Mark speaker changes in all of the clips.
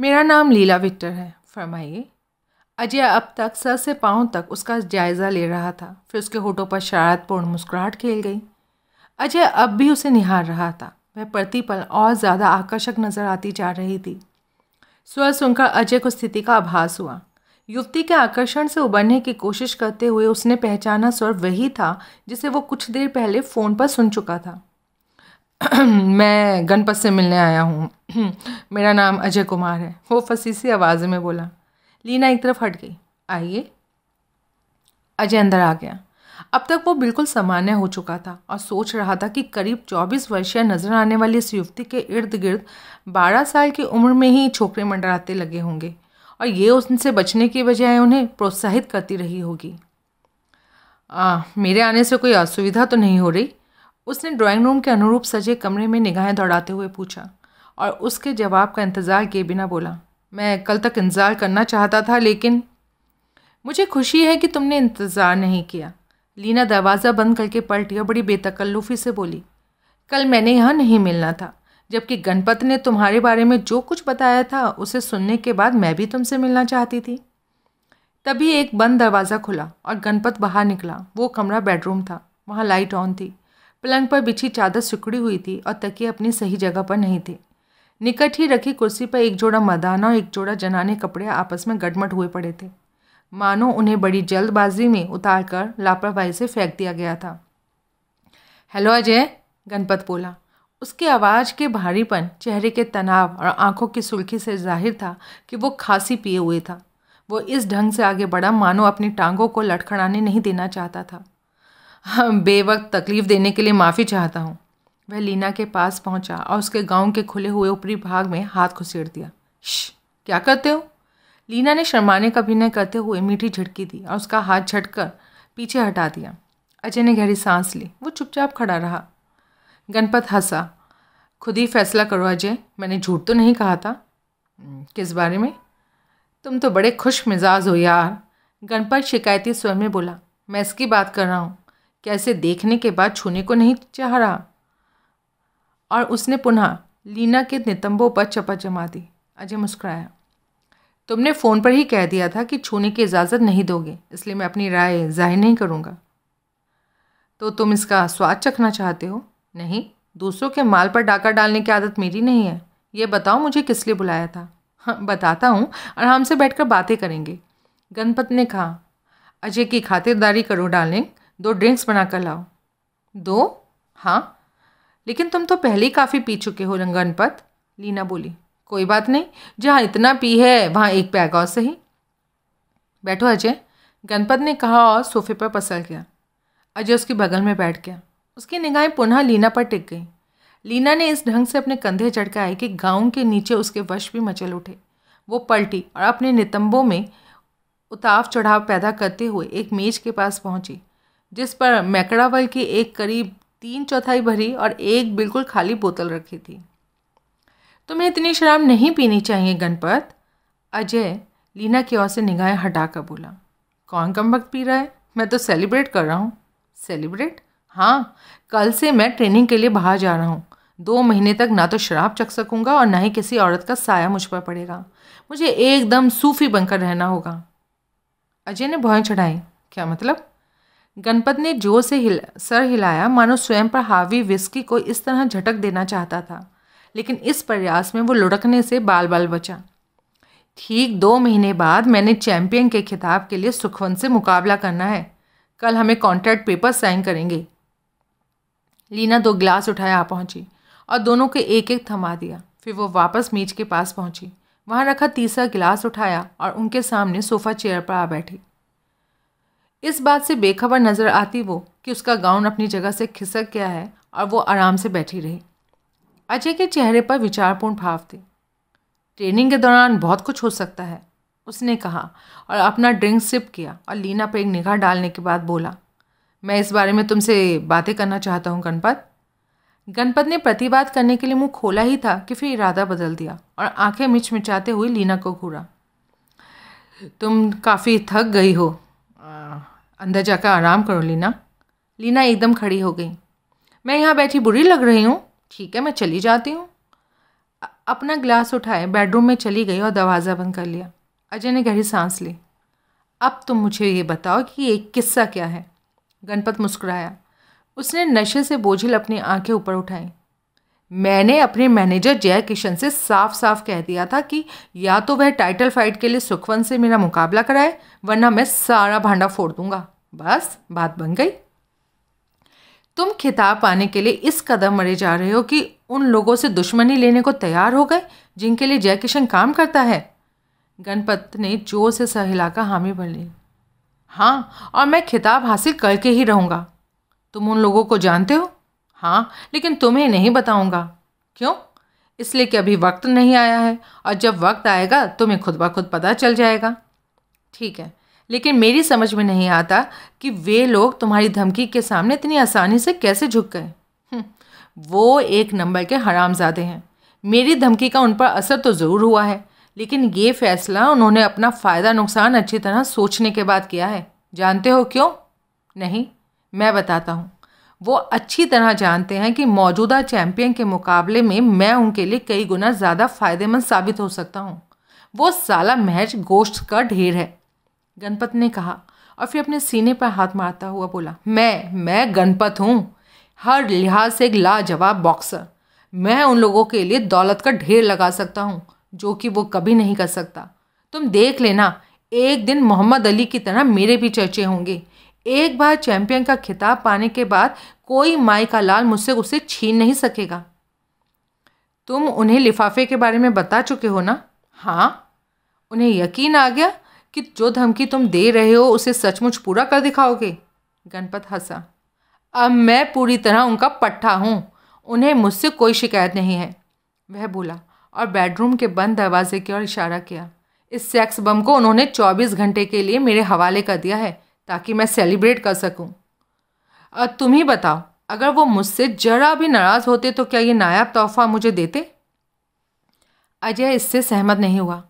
Speaker 1: मेरा नाम लीला विक्टर है फरमाइए अजय अब तक सर से पाँव तक उसका जायज़ा ले रहा था फिर उसके होठों पर शरारतपूर्ण मुस्कुराहट खेल गई अजय अब भी उसे निहार रहा था वह प्रतिपल और ज़्यादा आकर्षक नजर आती जा रही थी स्वर सुनकर अजय को स्थिति का आभास हुआ युवती के आकर्षण से उबरने की कोशिश करते हुए उसने पहचाना स्वर वही था जिसे वो कुछ देर पहले फ़ोन पर सुन चुका था मैं गणपत से मिलने आया हूँ मेरा नाम अजय कुमार है वो फंसी सी आवाज़ में बोला लीना एक तरफ हट गई आइए अजय अंदर आ गया अब तक वो बिल्कुल सामान्य हो चुका था और सोच रहा था कि करीब चौबीस वर्षीय नजर आने वाली इस युवती के इर्द गिर्द बारह साल की उम्र में ही छोकरे मंडराते लगे होंगे और ये उनसे बचने की बजाय उन्हें प्रोत्साहित करती रही होगी आ, मेरे आने से कोई असुविधा तो नहीं हो रही उसने ड्राइंग रूम के अनुरूप सजे कमरे में निगाहें दौड़ाते हुए पूछा और उसके जवाब का इंतज़ार किए बिना बोला मैं कल तक इंतज़ार करना चाहता था लेकिन मुझे खुशी है कि तुमने इंतज़ार नहीं किया लीना दरवाज़ा बंद करके पलटी और बड़ी बेतकल्लुफ़ी से बोली कल मैंने यहाँ नहीं मिलना था जबकि गणपत ने तुम्हारे बारे में जो कुछ बताया था उसे सुनने के बाद मैं भी तुमसे मिलना चाहती थी तभी एक बंद दरवाज़ा खुला और गणपत बाहर निकला वो कमरा बेडरूम था वहाँ लाइट ऑन थी पलंग पर बिछी चादर सिकुड़ी हुई थी और तकिए अपनी सही जगह पर नहीं थे निकट ही रखी कुर्सी पर एक जोड़ा मदाना और एक जोड़ा जनाने कपड़े आपस में गटमट हुए पड़े थे मानो उन्हें बड़ी जल्दबाजी में उतार कर लापरवाही से फेंक दिया गया था हेलो अजय गणपत बोला उसकी आवाज़ के भारीपन चेहरे के तनाव और आंखों की सुर्खी से जाहिर था कि वो खांसी पिए हुए था वो इस ढंग से आगे बढ़ा मानो अपनी टांगों को लटखड़ाने नहीं देना चाहता था हम हाँ, बेवक्त तकलीफ़ देने के लिए माफ़ी चाहता हूँ वह लीना के पास पहुँचा और उसके गाँव के खुले हुए ऊपरी भाग में हाथ घुसेड़ दिया क्या करते हो लीना ने शर्माने का अभिनय करते हुए मीठी झटकी दी और उसका हाथ झटकर पीछे हटा दिया अजय ने गहरी सांस ली वो चुपचाप खड़ा रहा गणपत हंसा खुद ही फैसला करो अजय मैंने झूठ तो नहीं कहा था हम्म, किस बारे में तुम तो बड़े खुश मिजाज हो यार गणपत शिकायती स्वर में बोला मैं इसकी बात कर रहा हूँ कैसे देखने के बाद छूने को नहीं चाह रहा और उसने पुनः लीना के नितंबों पर चपत जमा दी अजय मुस्कुराया तुमने फ़ोन पर ही कह दिया था कि छूने की इजाज़त नहीं दोगे इसलिए मैं अपनी राय जाहिर नहीं करूँगा तो तुम इसका स्वाद चखना चाहते हो नहीं दूसरों के माल पर डाका डालने की आदत मेरी नहीं है ये बताओ मुझे किस लिए बुलाया था हाँ बताता हूँ और हमसे बैठकर बातें करेंगे गणपत ने कहा अजय की खातिरदारी करो डार्लिंग दो ड्रिंक्स बना कर लाओ दो हाँ लेकिन तुम तो पहले ही काफ़ी पी चुके हो रंगानपत लीना बोली कोई बात नहीं जहाँ इतना पी है वहाँ एक पैग और सही बैठो अजय गणपत ने कहा और सोफे पर पसर गया अजय उसके बगल में बैठ गया उसकी निगाहें पुनः लीना पर टिक गईं लीना ने इस ढंग से अपने कंधे चढ़काए कि गाँव के नीचे उसके वश भी मचल उठे वो पलटी और अपने नितंबों में उताव चढ़ाव पैदा करते हुए एक मेज के पास पहुंची जिस पर मैकड़ावल की एक करीब तीन चौथाई भरी और एक बिल्कुल खाली बोतल रखी थी तुम्हें इतनी शराब नहीं पीनी चाहिए गणपत अजय लीना की ओर से निगाहें कर बोला कौन कम वक्त पी रहा है मैं तो सेलिब्रेट कर रहा हूँ सेलिब्रेट हाँ कल से मैं ट्रेनिंग के लिए बाहर जा रहा हूँ दो महीने तक ना तो शराब चख सकूँगा और ना ही किसी औरत का साया मुझ पर पड़ेगा मुझे एकदम सूफी बनकर रहना होगा अजय ने भौएं चढ़ाई क्या मतलब गणपत ने जोर से हिल सर हिलाया मानो स्वयं पर हावी विस्की को इस तरह झटक देना चाहता था लेकिन इस प्रयास में वो लुढ़कने से बाल बाल बचा ठीक दो महीने बाद मैंने चैंपियन के खिताब के लिए सुखवंत से मुकाबला करना है कल हमें कॉन्ट्रैक्ट पेपर साइन करेंगे लीना दो ग्लास उठाया आ पहुंची और दोनों के एक एक थमा दिया फिर वो वापस मेज के पास पहुंची वहाँ रखा तीसरा गिलास उठाया और उनके सामने सोफ़ा चेयर पर आ बैठी इस बात से बेखबर नज़र आती वो कि उसका गाउन अपनी जगह से खिसक गया है और वो आराम से बैठी रही अजय के चेहरे पर विचारपूर्ण भाव थे ट्रेनिंग के दौरान बहुत कुछ हो सकता है उसने कहा और अपना ड्रिंक सिप किया और लीना पर एक निगाह डालने के बाद बोला मैं इस बारे में तुमसे बातें करना चाहता हूँ गणपत गणपत ने प्रतिवाद करने के लिए मुंह खोला ही था कि फिर इरादा बदल दिया और आंखें मिचमिचाते हुए लीना को घूरा तुम काफ़ी थक गई हो अंदर जाकर आराम करो लीना लीना एकदम खड़ी हो गई मैं यहाँ बैठी बुरी लग रही हूँ ठीक है मैं चली जाती हूँ अपना ग्लास उठाए बेडरूम में चली गई और दरवाज़ा बंद कर लिया अजय ने गहरी सांस ली अब तुम मुझे ये बताओ कि ये किस्सा क्या है गणपत मुस्कुराया उसने नशे से बोझिल अपनी आंखें ऊपर उठाई मैंने अपने मैनेजर जय किशन से साफ साफ कह दिया था कि या तो वह टाइटल फाइट के लिए सुखवंत से मेरा मुकाबला कराए वरना मैं सारा भांडा फोड़ दूंगा बस बात बन गई तुम खिताब पाने के लिए इस कदम मरे जा रहे हो कि उन लोगों से दुश्मनी लेने को तैयार हो गए जिनके लिए जयकिशन काम करता है गणपत ने जोर से सहिला का हामी भर ली हाँ और मैं खिताब हासिल करके ही रहूँगा तुम उन लोगों को जानते हो हाँ लेकिन तुम्हें नहीं बताऊँगा क्यों इसलिए कि अभी वक्त नहीं आया है और जब वक्त आएगा तुम्हें खुद ब खुद पता चल जाएगा ठीक है लेकिन मेरी समझ में नहीं आता कि वे लोग तुम्हारी धमकी के सामने इतनी आसानी से कैसे झुक गए हम्म, वो एक नंबर के हरामजादे हैं मेरी धमकी का उन पर असर तो ज़रूर हुआ है लेकिन ये फैसला उन्होंने अपना फ़ायदा नुकसान अच्छी तरह सोचने के बाद किया है जानते हो क्यों नहीं मैं बताता हूँ वो अच्छी तरह जानते हैं कि मौजूदा चैंपियन के मुकाबले में मैं उनके लिए कई गुना ज़्यादा फ़ायदेमंद साबित हो सकता हूँ वो साला महज गोश्त का ढेर है गणपत ने कहा और फिर अपने सीने पर हाथ मारता हुआ बोला मैं मैं गणपत हूँ हर लिहाज से एक लाजवाब बॉक्सर मैं उन लोगों के लिए दौलत का ढेर लगा सकता हूँ जो कि वो कभी नहीं कर सकता तुम देख लेना एक दिन मोहम्मद अली की तरह मेरे भी चर्चे होंगे एक बार चैंपियन का खिताब पाने के बाद कोई माई का लाल मुझसे उसे छीन नहीं सकेगा तुम उन्हें लिफाफे के बारे में बता चुके हो ना हाँ उन्हें यकीन आ गया कि जो धमकी तुम दे रहे हो उसे सचमुच पूरा कर दिखाओगे गणपत हंसा अब मैं पूरी तरह उनका पट्टा हूँ उन्हें मुझसे कोई शिकायत नहीं है वह बोला और बेडरूम के बंद दरवाजे की ओर इशारा किया इस सेक्स बम को उन्होंने 24 घंटे के लिए मेरे हवाले कर दिया है ताकि मैं सेलिब्रेट कर सकूं। तुम ही बताओ अगर वो मुझसे जरा भी नाराज़ होते तो क्या ये नायाब तोहफ़ा मुझे देते अजय इससे सहमत नहीं हुआ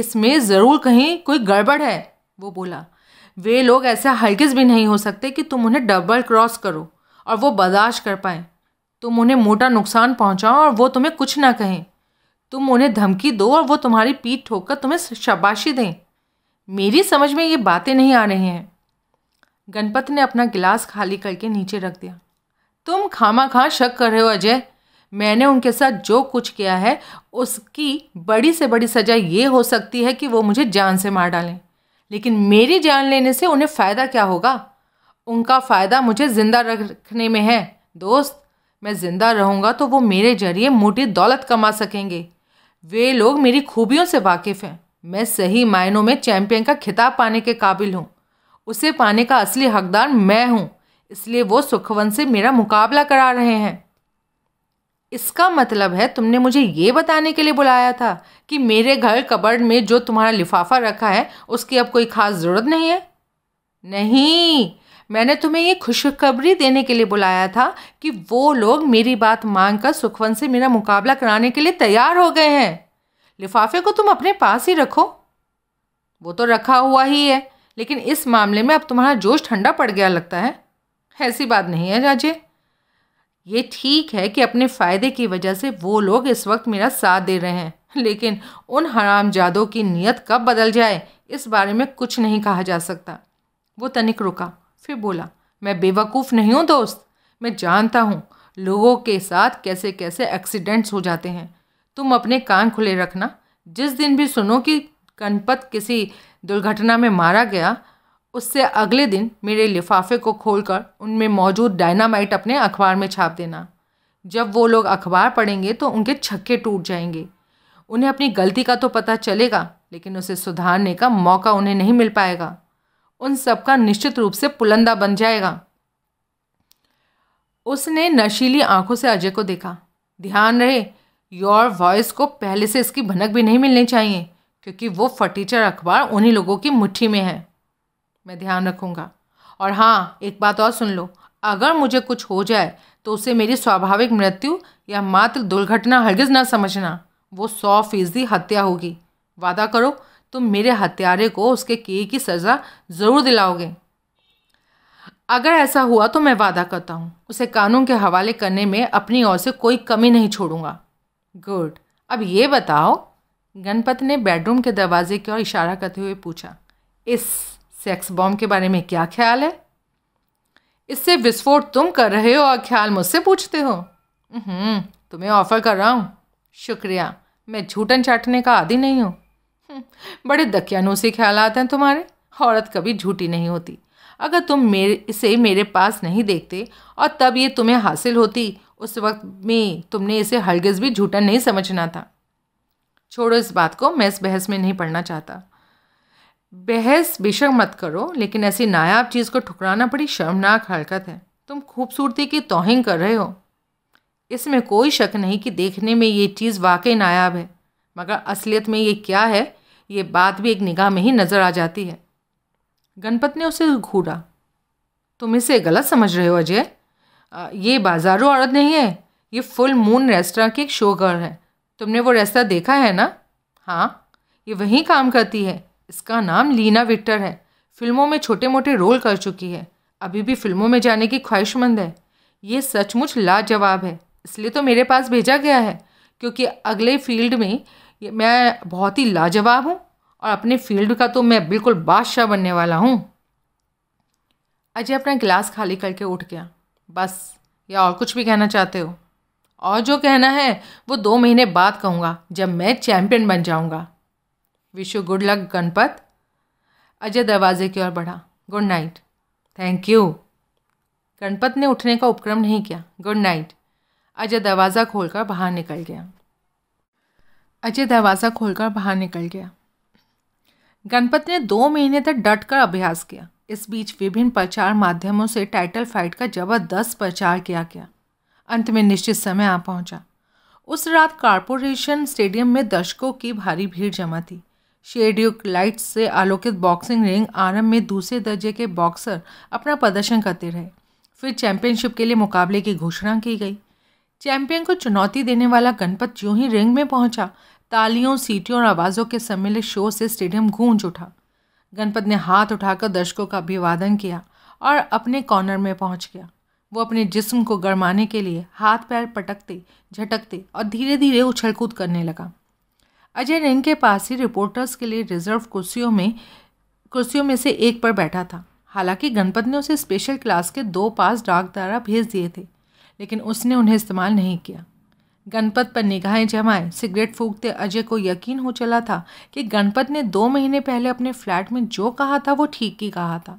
Speaker 1: इसमें ज़रूर कहीं कोई गड़बड़ है वो बोला वे लोग ऐसे हरगिज़ भी नहीं हो सकते कि तुम उन्हें डबल क्रॉस करो और वो बर्दाश्त कर पाए तुम उन्हें मोटा नुकसान पहुंचाओ और वो तुम्हें कुछ ना कहें तुम उन्हें धमकी दो और वो तुम्हारी पीठ कर तुम्हें शबाशी दें मेरी समझ में ये बातें नहीं आ रही हैं गणपत ने अपना गिलास खाली करके नीचे रख दिया तुम खामा खा शक कर रहे हो अजय मैंने उनके साथ जो कुछ किया है उसकी बड़ी से बड़ी सज़ा ये हो सकती है कि वो मुझे जान से मार डालें लेकिन मेरी जान लेने से उन्हें फ़ायदा क्या होगा उनका फ़ायदा मुझे ज़िंदा रखने में है दोस्त मैं ज़िंदा रहूँगा तो वो मेरे ज़रिए मोटी दौलत कमा सकेंगे वे लोग मेरी खूबियों से वाकिफ़ हैं मैं सही मायनों में चैम्पियन का खिताब पाने के काबिल हूँ उसे पाने का असली हकदार मैं हूँ इसलिए वो सुखवन से मेरा मुकाबला करा रहे हैं इसका मतलब है तुमने मुझे ये बताने के लिए बुलाया था कि मेरे घर कबर्ड में जो तुम्हारा लिफाफा रखा है उसकी अब कोई ख़ास ज़रूरत नहीं है नहीं मैंने तुम्हें ये खुशखबरी देने के लिए बुलाया था कि वो लोग मेरी बात मानकर सुखवन से मेरा मुकाबला कराने के लिए तैयार हो गए हैं लिफाफे को तुम अपने पास ही रखो वो तो रखा हुआ ही है लेकिन इस मामले में अब तुम्हारा जोश ठंडा पड़ गया लगता है ऐसी बात नहीं है राजे ये ठीक है कि अपने फ़ायदे की वजह से वो लोग इस वक्त मेरा साथ दे रहे हैं लेकिन उन हराम जादों की नीयत कब बदल जाए इस बारे में कुछ नहीं कहा जा सकता वो तनिक रुका फिर बोला मैं बेवकूफ़ नहीं हूँ दोस्त मैं जानता हूँ लोगों के साथ कैसे कैसे एक्सीडेंट्स हो जाते हैं तुम अपने कान खुले रखना जिस दिन भी सुनो कि कनपत किसी दुर्घटना में मारा गया उससे अगले दिन मेरे लिफाफे को खोलकर उनमें मौजूद डायनामाइट अपने अखबार में छाप देना जब वो लोग अखबार पढ़ेंगे तो उनके छक्के टूट जाएंगे उन्हें अपनी गलती का तो पता चलेगा लेकिन उसे सुधारने का मौका उन्हें नहीं मिल पाएगा उन सबका निश्चित रूप से पुलंदा बन जाएगा उसने नशीली आंखों से अजय को देखा ध्यान रहे योर वॉइस को पहले से इसकी भनक भी नहीं मिलनी चाहिए क्योंकि वो फटीचर अखबार उन्हीं लोगों की मुट्ठी में है मैं ध्यान रखूँगा और हाँ एक बात और सुन लो अगर मुझे कुछ हो जाए तो उसे मेरी स्वाभाविक मृत्यु या मात्र दुर्घटना हरगिज ना समझना वो सौ फीसदी हत्या होगी वादा करो तुम मेरे हत्यारे को उसके किए की सज़ा ज़रूर दिलाओगे अगर ऐसा हुआ तो मैं वादा करता हूँ उसे कानून के हवाले करने में अपनी ओर से कोई कमी नहीं छोड़ूंगा गुड अब ये बताओ गणपत ने बेडरूम के दरवाजे की ओर इशारा करते हुए पूछा इस सेक्स बॉम्ब के बारे में क्या ख्याल है इससे विस्फोट तुम कर रहे हो और ख्याल मुझसे पूछते हो तुम्हें ऑफ़र कर रहा हूँ शुक्रिया मैं झूठन चाटने का आदि नहीं हूँ हम्म, बड़े दकियानूसी ख्याल आते हैं तुम्हारे औरत कभी झूठी नहीं होती अगर तुम मेरे इसे मेरे पास नहीं देखते और तब ये तुम्हें हासिल होती उस वक्त में तुमने इसे हरगिज़ भी झूठन नहीं समझना था छोड़ो इस बात को मैं इस बहस में नहीं पढ़ना चाहता बहस बेशक मत करो लेकिन ऐसी नायाब चीज़ को ठुकराना बड़ी शर्मनाक हरकत है तुम खूबसूरती की तोहिन कर रहे हो इसमें कोई शक नहीं कि देखने में ये चीज़ वाकई नायाब है मगर असलियत में ये क्या है ये बात भी एक निगाह में ही नज़र आ जाती है गणपत ने उसे घूरा तुम इसे गलत समझ रहे हो अजय ये बाजारों औरत नहीं है ये फुल मून रेस्तरा की एक शोगर है तुमने वो रेस्तरा देखा है ना हाँ ये वहीं काम करती है इसका नाम लीना विक्टर है फिल्मों में छोटे मोटे रोल कर चुकी है अभी भी फिल्मों में जाने की ख्वाहिशमंद है ये सचमुच लाजवाब है इसलिए तो मेरे पास भेजा गया है क्योंकि अगले फील्ड में मैं बहुत ही लाजवाब हूँ और अपने फील्ड का तो मैं बिल्कुल बादशाह बनने वाला हूँ अजय अपना गिलास खाली करके उठ गया बस या और कुछ भी कहना चाहते हो और जो कहना है वो दो महीने बाद कहूँगा जब मैं चैम्पियन बन जाऊँगा wish you good luck Ganpat Ajay दरवाजे की ओर बढ़ा good night thank you Ganpat ने उठने का उपक्रम नहीं किया गुड नाइट अजय दरवाज़ा खोलकर बाहर निकल गया अजय दरवाज़ा खोलकर बाहर निकल गया गणपत ने दो महीने तक डट कर अभ्यास किया इस बीच विभिन्न प्रचार माध्यमों से टाइटल फाइट का जबरदस्त प्रचार किया गया अंत में निश्चित समय आ पहुंचा उस रात कारपोरेशन स्टेडियम में दर्शकों की भारी भीड़ जमा थी शेड्यूक लाइट्स से आलोकित बॉक्सिंग रिंग आरंभ में दूसरे दर्जे के बॉक्सर अपना प्रदर्शन करते रहे फिर चैंपियनशिप के लिए मुकाबले की घोषणा की गई चैंपियन को चुनौती देने वाला गणपत ज्यों ही रिंग में पहुंचा तालियों सीटियों और आवाज़ों के सम्मिलित शोर से स्टेडियम गूंज उठा गणपत ने हाथ उठाकर दर्शकों का अभिवादन किया और अपने कॉर्नर में पहुंच गया वो अपने जिस्म को गरमाने के लिए हाथ पैर पटकते झटकते और धीरे धीरे उछलकूद करने लगा अजय रैन के पास ही रिपोर्टर्स के लिए रिजर्व कुर्सियों में कुर्सियों में से एक पर बैठा था हालांकि गणपत ने उसे स्पेशल क्लास के दो पास डाक द्वारा भेज दिए थे लेकिन उसने उन्हें इस्तेमाल नहीं किया गणपत पर निगाहें जमाए सिगरेट फूकते अजय को यकीन हो चला था कि गणपत ने दो महीने पहले अपने फ्लैट में जो कहा था वो ठीक ही कहा था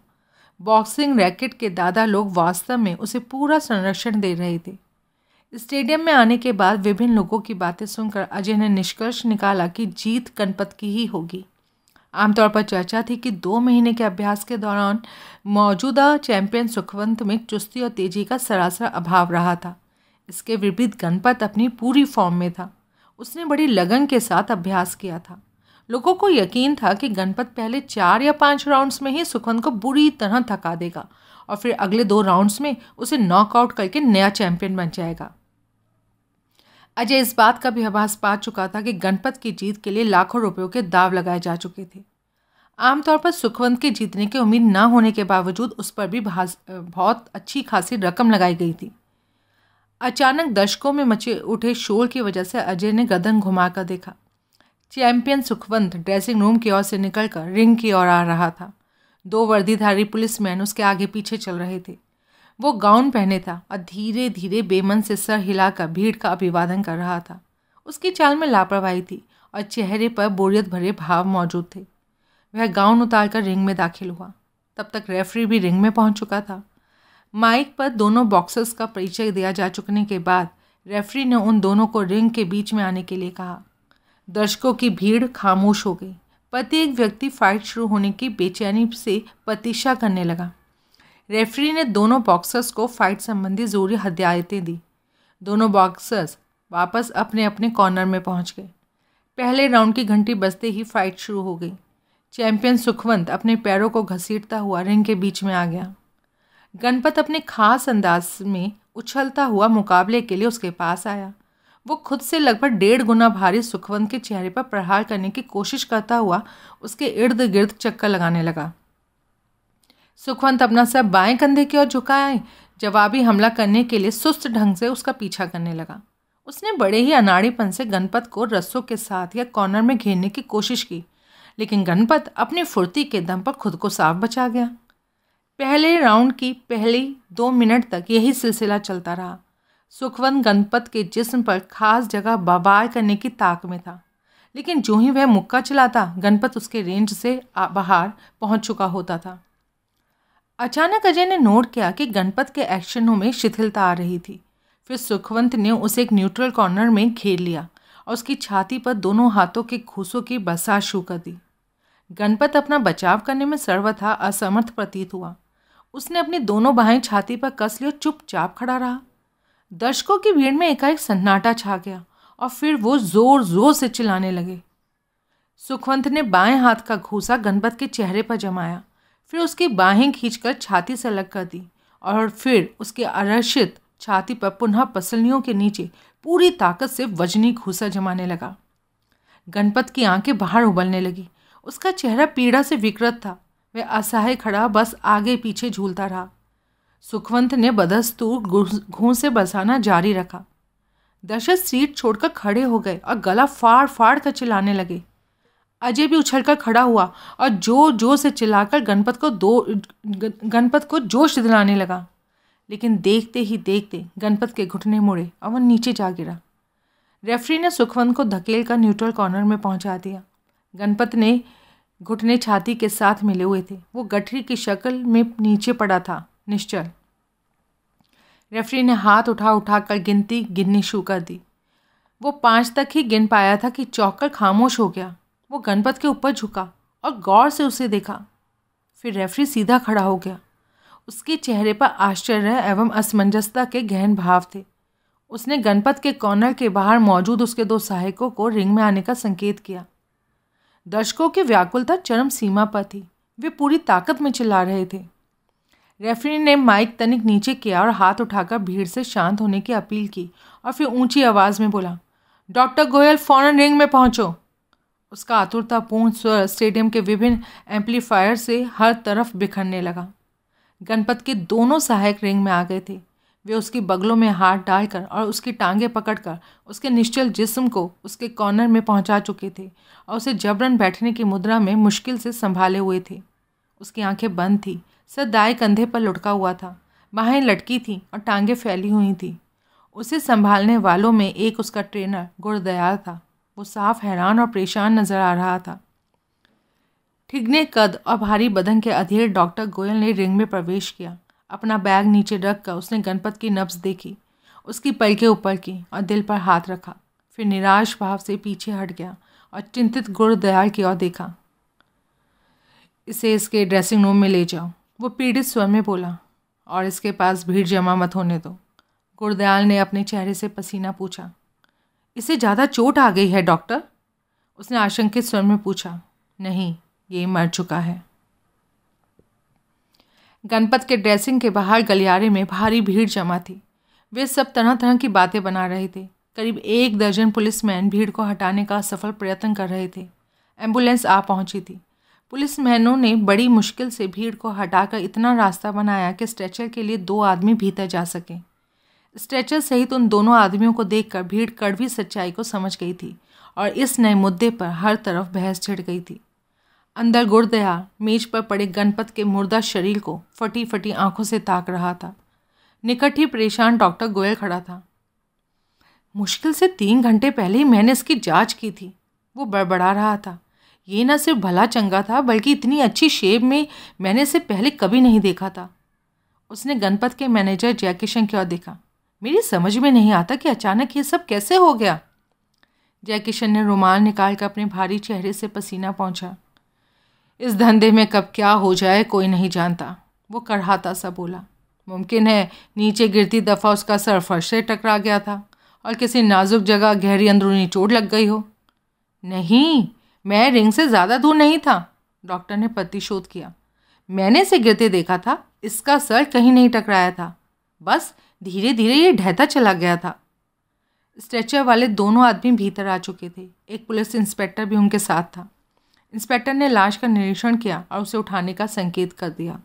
Speaker 1: बॉक्सिंग रैकेट के दादा लोग वास्तव में उसे पूरा संरक्षण दे रहे थे स्टेडियम में आने के बाद विभिन्न लोगों की बातें सुनकर अजय ने निष्कर्ष निकाला कि जीत गणपत की ही होगी आमतौर पर चर्चा थी कि दो महीने के अभ्यास के दौरान मौजूदा चैंपियन सुखवंत में चुस्ती और तेजी का सरासर अभाव रहा था इसके विपरीत गणपत अपनी पूरी फॉर्म में था उसने बड़ी लगन के साथ अभ्यास किया था लोगों को यकीन था कि गणपत पहले चार या पाँच राउंड्स में ही सुखवंत को बुरी तरह थका देगा और फिर अगले दो राउंड्स में उसे नॉकआउट करके नया चैंपियन बन जाएगा अजय इस बात का भी आभास पा चुका था कि गणपत की जीत के लिए लाखों रुपयों के दाव लगाए जा चुके थे आमतौर पर सुखवंत के जीतने की उम्मीद न होने के बावजूद उस पर भी बहुत अच्छी खासी रकम लगाई गई थी अचानक दशकों में मचे उठे शोर की वजह से अजय ने गदन घुमाकर देखा चैंपियन सुखवंत ड्रेसिंग रूम की ओर से निकलकर रिंग की ओर आ रहा था दो वर्दीधारी पुलिसमैन उसके आगे पीछे चल रहे थे वो गाउन पहने था और धीरे धीरे बेमन से सर हिलाकर भीड़ का अभिवादन कर रहा था उसकी चाल में लापरवाही थी और चेहरे पर बोरियत भरे भाव मौजूद थे वह गाउन उतारकर रिंग में दाखिल हुआ तब तक रेफरी भी रिंग में पहुंच चुका था माइक पर दोनों बॉक्सर्स का परिचय दिया जा चुकने के बाद रेफरी ने उन दोनों को रिंग के बीच में आने के लिए कहा दर्शकों की भीड़ खामोश हो गई प्रत्येक व्यक्ति फाइट शुरू होने की बेचैनी से प्रतीक्षा करने लगा रेफरी ने दोनों बॉक्सर्स को फाइट संबंधी ज़रूरी हदायतें दी दोनों बॉक्सर्स वापस अपने अपने कॉर्नर में पहुंच गए पहले राउंड की घंटी बजते ही फाइट शुरू हो गई चैंपियन सुखवंत अपने पैरों को घसीटता हुआ रिंग के बीच में आ गया गणपत अपने खास अंदाज में उछलता हुआ मुकाबले के लिए उसके पास आया वो खुद से लगभग डेढ़ गुना भारी सुखवंत के चेहरे पर प्रहार करने की कोशिश करता हुआ उसके इर्द गिर्द चक्कर लगाने लगा सुखवंत अपना सर बाएं कंधे की ओर झुकाए जवाबी हमला करने के लिए सुस्त ढंग से उसका पीछा करने लगा उसने बड़े ही अनाड़ीपन से गणपत को रस्सों के साथ या कॉर्नर में घेरने की कोशिश की लेकिन गणपत अपनी फुर्ती के दम पर खुद को साफ बचा गया पहले राउंड की पहली दो मिनट तक यही सिलसिला चलता रहा सुखवंत गणपत के जिस्म पर खास जगह बबाल करने की ताक में था लेकिन जो ही वह मुक्का चलाता गणपत उसके रेंज से बाहर पहुंच चुका होता था अचानक अजय ने नोट किया कि गणपत के एक्शनों में शिथिलता आ रही थी फिर सुखवंत ने उसे एक न्यूट्रल कॉर्नर में घेर लिया और उसकी छाती पर दोनों हाथों के घूसों की बसा शू कर दी गणपत अपना बचाव करने में सर्वथा असमर्थ प्रतीत हुआ उसने अपनी दोनों बाहें छाती पर कस ली और चुपचाप खड़ा रहा दर्शकों की भीड़ में एकाएक सन्नाटा छा गया और फिर वो जोर जोर से चिल्लाने लगे सुखवंत ने बाएं हाथ का घूसा गणपत के चेहरे पर जमाया फिर उसकी बाहें खींचकर छाती से अलग कर दी और फिर उसके अरक्षित छाती पर पुनः पसलियों के नीचे पूरी ताकत से वजनी घूसा जमाने लगा गणपत की आंखें बाहर उबलने लगी उसका चेहरा पीड़ा से विकृत था वह असहाय खड़ा बस आगे पीछे झूलता रहा सुखवंत ने बदस्तूर घूं से बसाना जारी रखा दशरथ सीट छोड़कर खड़े हो गए और गला फाड़ फाड़ कर चिल्लाने लगे अजय भी उछलकर खड़ा हुआ और जोर जोर से चिल्लाकर गणपत को दो गणपत को जोश दिलाने लगा लेकिन देखते ही देखते गणपत के घुटने मुड़े और वह नीचे जा गिरा रेफरी ने सुखवंत को धकेल कर न्यूट्रल कॉर्नर में पहुंचा दिया गणपत ने घुटने छाती के साथ मिले हुए थे वो गठरी की शक्ल में नीचे पड़ा था निश्चल रेफरी ने हाथ उठा उठा कर गिनती गिननी शुरू कर दी वो पाँच तक ही गिन पाया था कि चौकर खामोश हो गया वो गणपत के ऊपर झुका और गौर से उसे देखा फिर रेफरी सीधा खड़ा हो गया उसके चेहरे पर आश्चर्य एवं असमंजसता के गहन भाव थे उसने गणपत के कॉर्नर के बाहर मौजूद उसके दो सहायकों को रिंग में आने का संकेत किया दर्शकों की व्याकुलता चरम सीमा पर थी वे पूरी ताकत में चिल्ला रहे थे रेफरी ने माइक तनिक नीचे किया और हाथ उठाकर भीड़ से शांत होने की अपील की और फिर ऊंची आवाज़ में बोला डॉक्टर गोयल फ़ौरन रिंग में पहुंचो उसका आतुरतापूर्ण स्वर स्टेडियम के विभिन्न एम्पलीफायर से हर तरफ बिखरने लगा गणपत के दोनों सहायक रिंग में आ गए थे वे उसकी बगलों में हाथ डालकर और उसकी टांगें पकड़कर उसके निश्चल जिस्म को उसके कॉर्नर में पहुंचा चुके थे और उसे जबरन बैठने की मुद्रा में मुश्किल से संभाले हुए थे उसकी आंखें बंद थी सर दाएँ कंधे पर लुटका हुआ था बाहें लटकी थीं और टांगें फैली हुई थीं उसे संभालने वालों में एक उसका ट्रेनर गुरदयाल था वो साफ हैरान और परेशान नज़र आ रहा था ठिगने कद और भारी बदन के अधेर डॉक्टर गोयल ने रिंग में प्रवेश किया अपना बैग नीचे रख कर उसने गणपत की नब्ज देखी उसकी पल के ऊपर की और दिल पर हाथ रखा फिर निराश भाव से पीछे हट गया और चिंतित गुरुदयाल की ओर देखा इसे इसके ड्रेसिंग रूम में ले जाओ वो पीड़ित स्वर में बोला और इसके पास भीड़ जमा मत होने दो गुरदयाल ने अपने चेहरे से पसीना पूछा इसे ज़्यादा चोट आ गई है डॉक्टर उसने आशंकित स्वर में पूछा नहीं ये मर चुका है गणपत के ड्रेसिंग के बाहर गलियारे में भारी भीड़ जमा थी वे सब तरह तरह की बातें बना रहे थे करीब एक दर्जन पुलिसमैन भीड़ को हटाने का सफल प्रयत्न कर रहे थे एम्बुलेंस आ पहुंची थी पुलिसमैनों ने बड़ी मुश्किल से भीड़ को हटाकर इतना रास्ता बनाया कि स्ट्रेचर के लिए दो आदमी भीतर जा सकें स्ट्रेचर सहित उन दोनों आदमियों को देखकर भीड़ कड़वी सच्चाई को समझ गई थी और इस नए मुद्दे पर हर तरफ बहस छिड़ गई थी अंदर गुड़दया मेज पर पड़े गणपत के मुर्दा शरीर को फटी फटी आंखों से ताक रहा था निकट ही परेशान डॉक्टर गोयल खड़ा था मुश्किल से तीन घंटे पहले ही मैंने इसकी जांच की थी वो बड़बड़ा रहा था ये न सिर्फ भला चंगा था बल्कि इतनी अच्छी शेप में मैंने इसे पहले कभी नहीं देखा था उसने गणपत के मैनेजर जयकिशन की ओर देखा मेरी समझ में नहीं आता कि अचानक ये सब कैसे हो गया जयकिशन ने रुमाल निकाल कर अपने भारी चेहरे से पसीना पहुंचा। इस धंधे में कब क्या हो जाए कोई नहीं जानता वो कढ़ाता सा बोला मुमकिन है नीचे गिरती दफ़ा उसका सर फर्श से टकरा गया था और किसी नाजुक जगह गहरी अंदरूनी चोट लग गई हो नहीं मैं रिंग से ज़्यादा दूर नहीं था डॉक्टर ने प्रतिशोध किया मैंने इसे गिरते देखा था इसका सर कहीं नहीं टकराया था बस धीरे धीरे ये ढहता चला गया था स्ट्रेचर वाले दोनों आदमी भीतर आ चुके थे एक पुलिस इंस्पेक्टर भी उनके साथ था इंस्पेक्टर ने लाश का निरीक्षण किया और उसे उठाने का संकेत कर दिया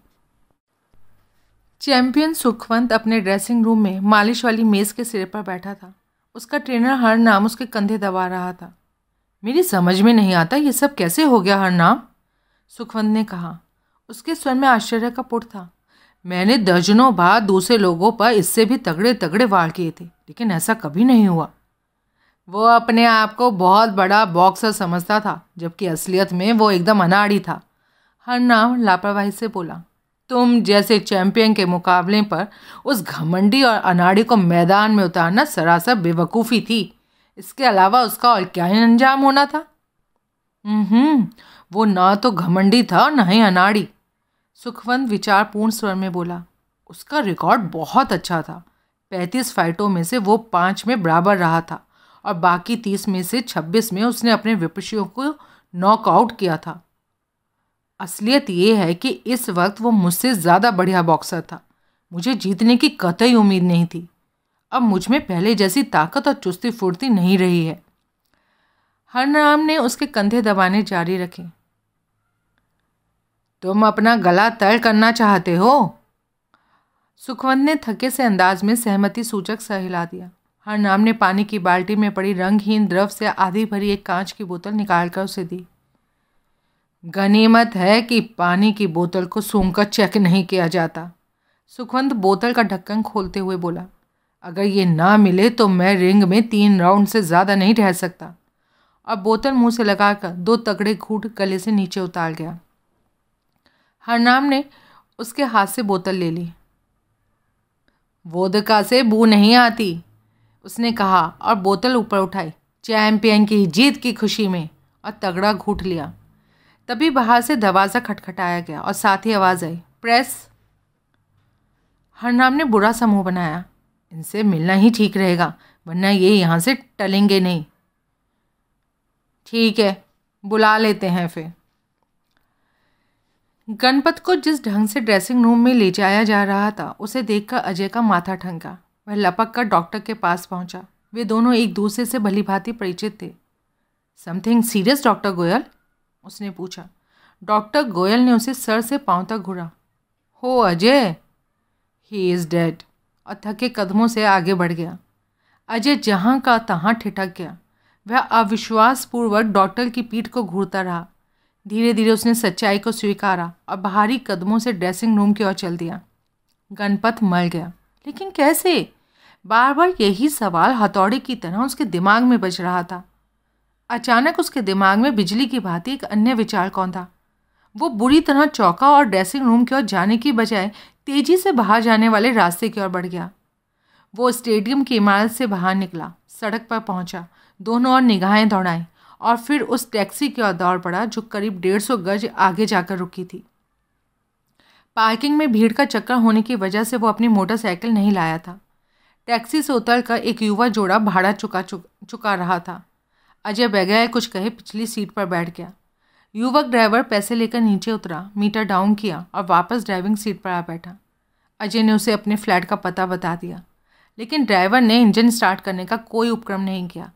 Speaker 1: चैंपियन सुखवंत अपने ड्रेसिंग रूम में मालिश वाली मेज़ के सिरे पर बैठा था उसका ट्रेनर हर नाम उसके कंधे दबा रहा था मेरी समझ में नहीं आता ये सब कैसे हो गया हर नाम सुखवंत ने कहा उसके स्वर में आश्चर्य का पुट था मैंने दर्जनों बार दूसरे लोगों पर इससे भी तगड़े तगड़े वार किए थे लेकिन ऐसा कभी नहीं हुआ वो अपने आप को बहुत बड़ा बॉक्सर समझता था जबकि असलियत में वो एकदम अनाड़ी था हर नाम लापरवाही से बोला तुम जैसे चैंपियन के मुकाबले पर उस घमंडी और अनाड़ी को मैदान में उतारना सरासर बेवकूफ़ी थी इसके अलावा उसका और क्या ही अंजाम होना था हम्म वो ना तो घमंडी था और ना ही अनाड़ी सुखवंत विचारपूर्ण स्वर में बोला उसका रिकॉर्ड बहुत अच्छा था पैंतीस फाइटों में से वो पाँच में बराबर रहा था और बाकी तीस में से छब्बीस में उसने अपने विपक्षियों को नॉकआउट किया था असलियत ये है कि इस वक्त वो मुझसे ज़्यादा बढ़िया बॉक्सर था मुझे जीतने की कतई उम्मीद नहीं थी अब मुझ में पहले जैसी ताकत और चुस्ती फुर्ती नहीं रही है हरनाम ने उसके कंधे दबाने जारी रखे तुम अपना गला तय करना चाहते हो सुखवंत ने थके से अंदाज में सहमति सूचक सहिला दिया हर नाम ने पानी की बाल्टी में पड़ी रंगहीन द्रव से आधी भरी एक कांच की बोतल निकाल कर उसे दी गनीमत है कि पानी की बोतल को सूंघकर चेक नहीं किया जाता सुखवंत बोतल का ढक्कन खोलते हुए बोला अगर ये ना मिले तो मैं रिंग में तीन राउंड से ज़्यादा नहीं रह सकता अब बोतल मुंह से लगाकर दो तगड़े घूट गले से नीचे उतार गया हरनाम ने उसके हाथ से बोतल ले ली वोदका से बू नहीं आती उसने कहा और बोतल ऊपर उठाई चैम्पियन की जीत की खुशी में और तगड़ा घूट लिया तभी बाहर से दरवाज़ा खटखटाया गया और साथ ही आवाज़ आई प्रेस हरनाम ने बुरा समूह बनाया इनसे मिलना ही ठीक रहेगा वरना ये यहाँ से टलेंगे नहीं ठीक है बुला लेते हैं फिर गणपत को जिस ढंग से ड्रेसिंग रूम में ले जाया जा रहा था उसे देखकर अजय का माथा ठंका वह लपक कर डॉक्टर के पास पहुंचा वे दोनों एक दूसरे से भली भांति परिचित थे समथिंग सीरियस डॉक्टर गोयल उसने पूछा डॉक्टर गोयल ने उसे सर से पांव तक घुरा हो अजय ही इज़ डेड और थके कदमों से आगे बढ़ गया अजय जहाँ का तहाँ ठिठक गया वह अविश्वासपूर्वक डॉक्टर की पीठ को घूरता रहा धीरे धीरे उसने सच्चाई को स्वीकारा और बाहरी कदमों से ड्रेसिंग रूम की ओर चल दिया गणपत मर गया लेकिन कैसे बार बार यही सवाल हथौड़े की तरह उसके दिमाग में बज रहा था अचानक उसके दिमाग में बिजली की भांति एक अन्य विचार कौन था वो बुरी तरह चौका और ड्रेसिंग रूम की ओर जाने की बजाय तेजी से बाहर जाने वाले रास्ते की ओर बढ़ गया वो स्टेडियम की इमारत से बाहर निकला सड़क पर पहुंचा दोनों ओर निगाहें दौड़ाएं और फिर उस टैक्सी की ओर दौड़ पड़ा जो करीब डेढ़ सौ गज आगे जाकर रुकी थी पार्किंग में भीड़ का चक्कर होने की वजह से वो अपनी मोटरसाइकिल नहीं लाया था टैक्सी से उतर कर एक युवा जोड़ा भाड़ा चुका चुक, चुका रहा था अजय बगैर कुछ कहे पिछली सीट पर बैठ गया युवक ड्राइवर पैसे लेकर नीचे उतरा मीटर डाउन किया और वापस ड्राइविंग सीट पर आ बैठा अजय ने उसे अपने फ्लैट का पता बता दिया लेकिन ड्राइवर ने इंजन स्टार्ट करने का कोई उपक्रम नहीं किया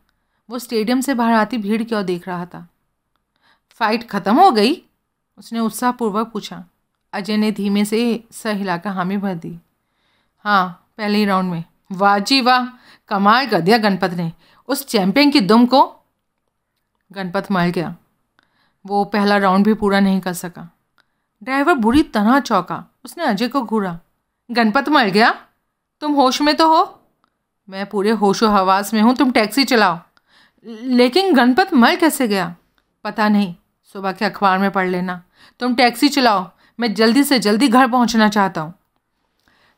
Speaker 1: वो स्टेडियम से बाहर आती भीड़ की ओर देख रहा था फाइट ख़त्म हो गई उसने उत्साहपूर्वक पूछा अजय ने धीमे से सर हिलाकर हामी भर दी हाँ पहले ही राउंड में वाह जी वाह कमाल कर दिया गणपत ने उस चैंपियन की दुम को गणपत मर गया वो पहला राउंड भी पूरा नहीं कर सका ड्राइवर बुरी तरह चौंका उसने अजय को घूरा गणपत मर गया तुम होश में तो हो मैं पूरे होशो हवास में हूँ तुम टैक्सी चलाओ लेकिन गणपत मर कैसे गया पता नहीं सुबह के अखबार में पढ़ लेना तुम टैक्सी चलाओ मैं जल्दी से जल्दी घर पहुंचना चाहता हूँ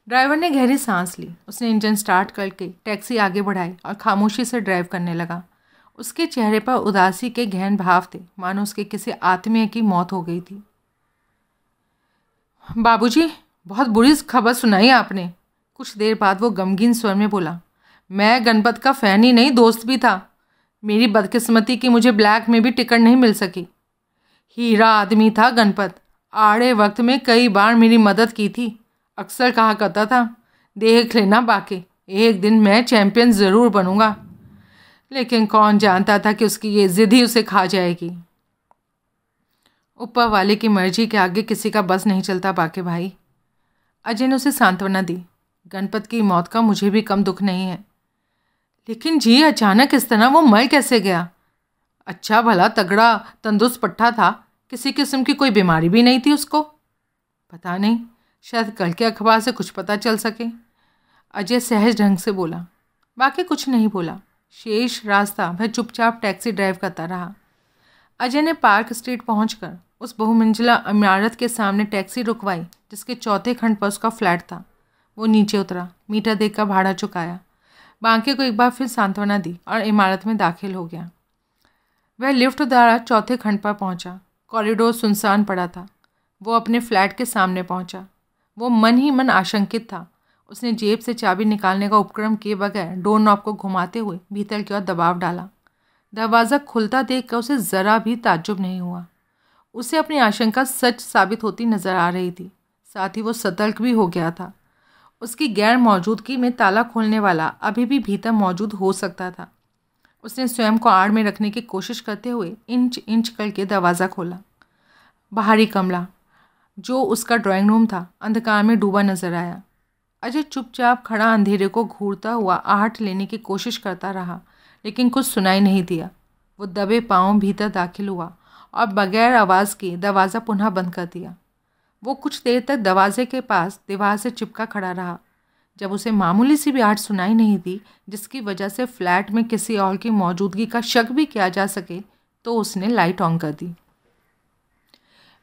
Speaker 1: ड्राइवर ने गहरी सांस ली उसने इंजन स्टार्ट करके टैक्सी आगे बढ़ाई और खामोशी से ड्राइव करने लगा उसके चेहरे पर उदासी के गहन भाव थे मानो उसके किसी आत्मीय की मौत हो गई थी बाबूजी, बहुत बुरी खबर सुनाई आपने कुछ देर बाद वो गमगीन स्वर में बोला मैं गणपत का फ़ैन ही नहीं दोस्त भी था मेरी बदकिस्मती कि मुझे ब्लैक में भी टिकट नहीं मिल सकी हीरा आदमी था गणपत आड़े वक्त में कई बार मेरी मदद की थी अक्सर कहा करता था देख लेना बाकी एक दिन मैं चैंपियन ज़रूर बनूंगा लेकिन कौन जानता था कि उसकी ये ज़िद ही उसे खा जाएगी ऊपर वाले की मर्जी के आगे किसी का बस नहीं चलता बाके भाई अजय ने उसे सांत्वना दी गणपत की मौत का मुझे भी कम दुख नहीं है लेकिन जी अचानक इस तरह वो मर कैसे गया अच्छा भला तगड़ा तंदुरुस्त पट्टा था किसी किस्म की कोई बीमारी भी नहीं थी उसको पता नहीं शायद कल के अखबार से कुछ पता चल सके अजय सहज ढंग से बोला बाकी कुछ नहीं बोला शेष रास्ता वह चुपचाप टैक्सी ड्राइव करता रहा अजय ने पार्क स्ट्रीट पहुँच उस बहुमंजिला इमारत के सामने टैक्सी रुकवाई जिसके चौथे खंड पर उसका फ्लैट था वो नीचे उतरा मीटर देखकर भाड़ा चुकाया बांके को एक बार फिर सांत्वना दी और इमारत में दाखिल हो गया वह लिफ्ट द्वारा चौथे खंड पर पहुंचा। कॉरिडोर सुनसान पड़ा था वो अपने फ्लैट के सामने पहुंचा। वो मन ही मन आशंकित था उसने जेब से चाबी निकालने का उपक्रम किए बगैर डोर नॉब को घुमाते हुए भीतर की ओर दबाव डाला दरवाज़ा खुलता देख कर उसे ज़रा भी ताज्जुब नहीं हुआ उसे अपनी आशंका सच साबित होती नज़र आ रही थी साथ ही वो सतर्क भी हो गया था उसकी गैर मौजूदगी में ताला खोलने वाला अभी भी भीतर मौजूद हो सकता था उसने स्वयं को आड़ में रखने की कोशिश करते हुए इंच इंच करके दरवाज़ा खोला बाहरी कमरा जो उसका ड्राइंग रूम था अंधकार में डूबा नजर आया अजय चुपचाप खड़ा अंधेरे को घूरता हुआ आहट लेने की कोशिश करता रहा लेकिन कुछ सुनाई नहीं दिया वो दबे पाँव भीतर दाखिल हुआ और बगैर आवाज़ के दरवाज़ा पुनः बंद कर दिया वो कुछ देर तक दरवाजे के पास दीवार से चिपका खड़ा रहा जब उसे मामूली सी भी आठ सुनाई नहीं दी जिसकी वजह से फ्लैट में किसी और की मौजूदगी का शक भी किया जा सके तो उसने लाइट ऑन कर दी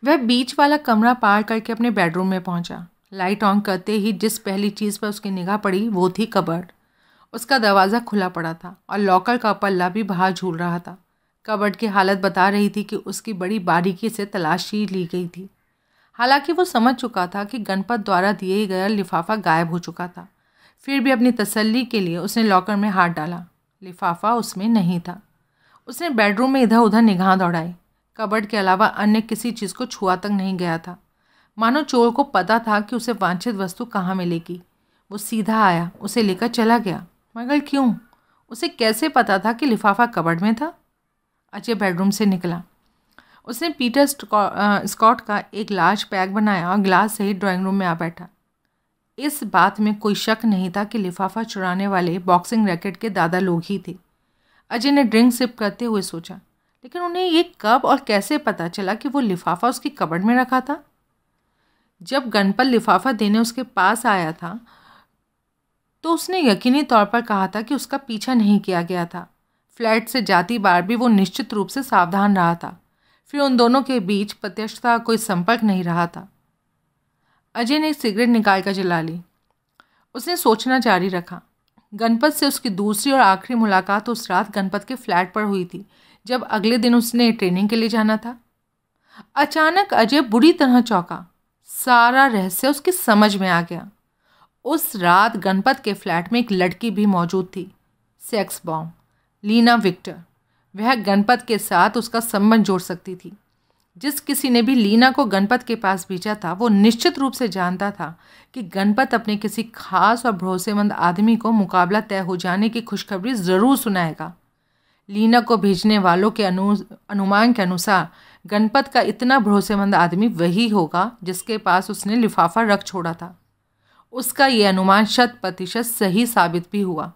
Speaker 1: वह बीच वाला कमरा पार करके अपने बेडरूम में पहुंचा लाइट ऑन करते ही जिस पहली चीज़ पर उसकी निगाह पड़ी वो थी कबर्ड उसका दरवाज़ा खुला पड़ा था और लॉकर का पल्ला भी बाहर झूल रहा था कबर्ड की हालत बता रही थी कि उसकी बड़ी बारीकी से तलाशी ली गई थी हालांकि वो समझ चुका था कि गणपत द्वारा दिए गया लिफाफा गायब हो चुका था फिर भी अपनी तसल्ली के लिए उसने लॉकर में हाथ डाला लिफाफा उसमें नहीं था उसने बेडरूम में इधर उधर निगाह दौड़ाई कबर्ड के अलावा अन्य किसी चीज़ को छुआ तक नहीं गया था मानो चोर को पता था कि उसे वांछित वस्तु कहाँ मिलेगी वो सीधा आया उसे लेकर चला गया मगर क्यों उसे कैसे पता था कि लिफाफा कबर्ड में था अजय बेडरूम से निकला उसने पीटर स्कॉट का एक लार्ज पैक बनाया और ग्लास सहित ड्राइंग रूम में आ बैठा इस बात में कोई शक नहीं था कि लिफाफा चुराने वाले बॉक्सिंग रैकेट के दादा लोग ही थे अजय ने ड्रिंक सिप करते हुए सोचा लेकिन उन्हें ये कब और कैसे पता चला कि वो लिफाफा उसकी कबड़ में रखा था जब गनपल लिफाफा देने उसके पास आया था तो उसने यकीनी तौर पर कहा था कि उसका पीछा नहीं किया गया था फ्लैट से जाती बार भी वो निश्चित रूप से सावधान रहा था फिर उन दोनों के बीच प्रत्यक्षता कोई संपर्क नहीं रहा था अजय ने सिगरेट निकाल कर जला ली उसने सोचना जारी रखा गणपत से उसकी दूसरी और आखिरी मुलाकात उस रात गणपत के फ्लैट पर हुई थी जब अगले दिन उसने ट्रेनिंग के लिए जाना था अचानक अजय बुरी तरह चौंका सारा रहस्य उसकी समझ में आ गया उस रात गणपत के फ्लैट में एक लड़की भी मौजूद थी सेक्स बॉम्ब लीना विक्टर वह गणपत के साथ उसका संबंध जोड़ सकती थी जिस किसी ने भी लीना को गणपत के पास भेजा था वो निश्चित रूप से जानता था कि गणपत अपने किसी खास और भरोसेमंद आदमी को मुकाबला तय हो जाने की खुशखबरी ज़रूर सुनाएगा लीना को भेजने वालों के अनु अनुमान के अनुसार गणपत का इतना भरोसेमंद आदमी वही होगा जिसके पास उसने लिफाफा रख छोड़ा था उसका ये अनुमान शत प्रतिशत सही साबित भी हुआ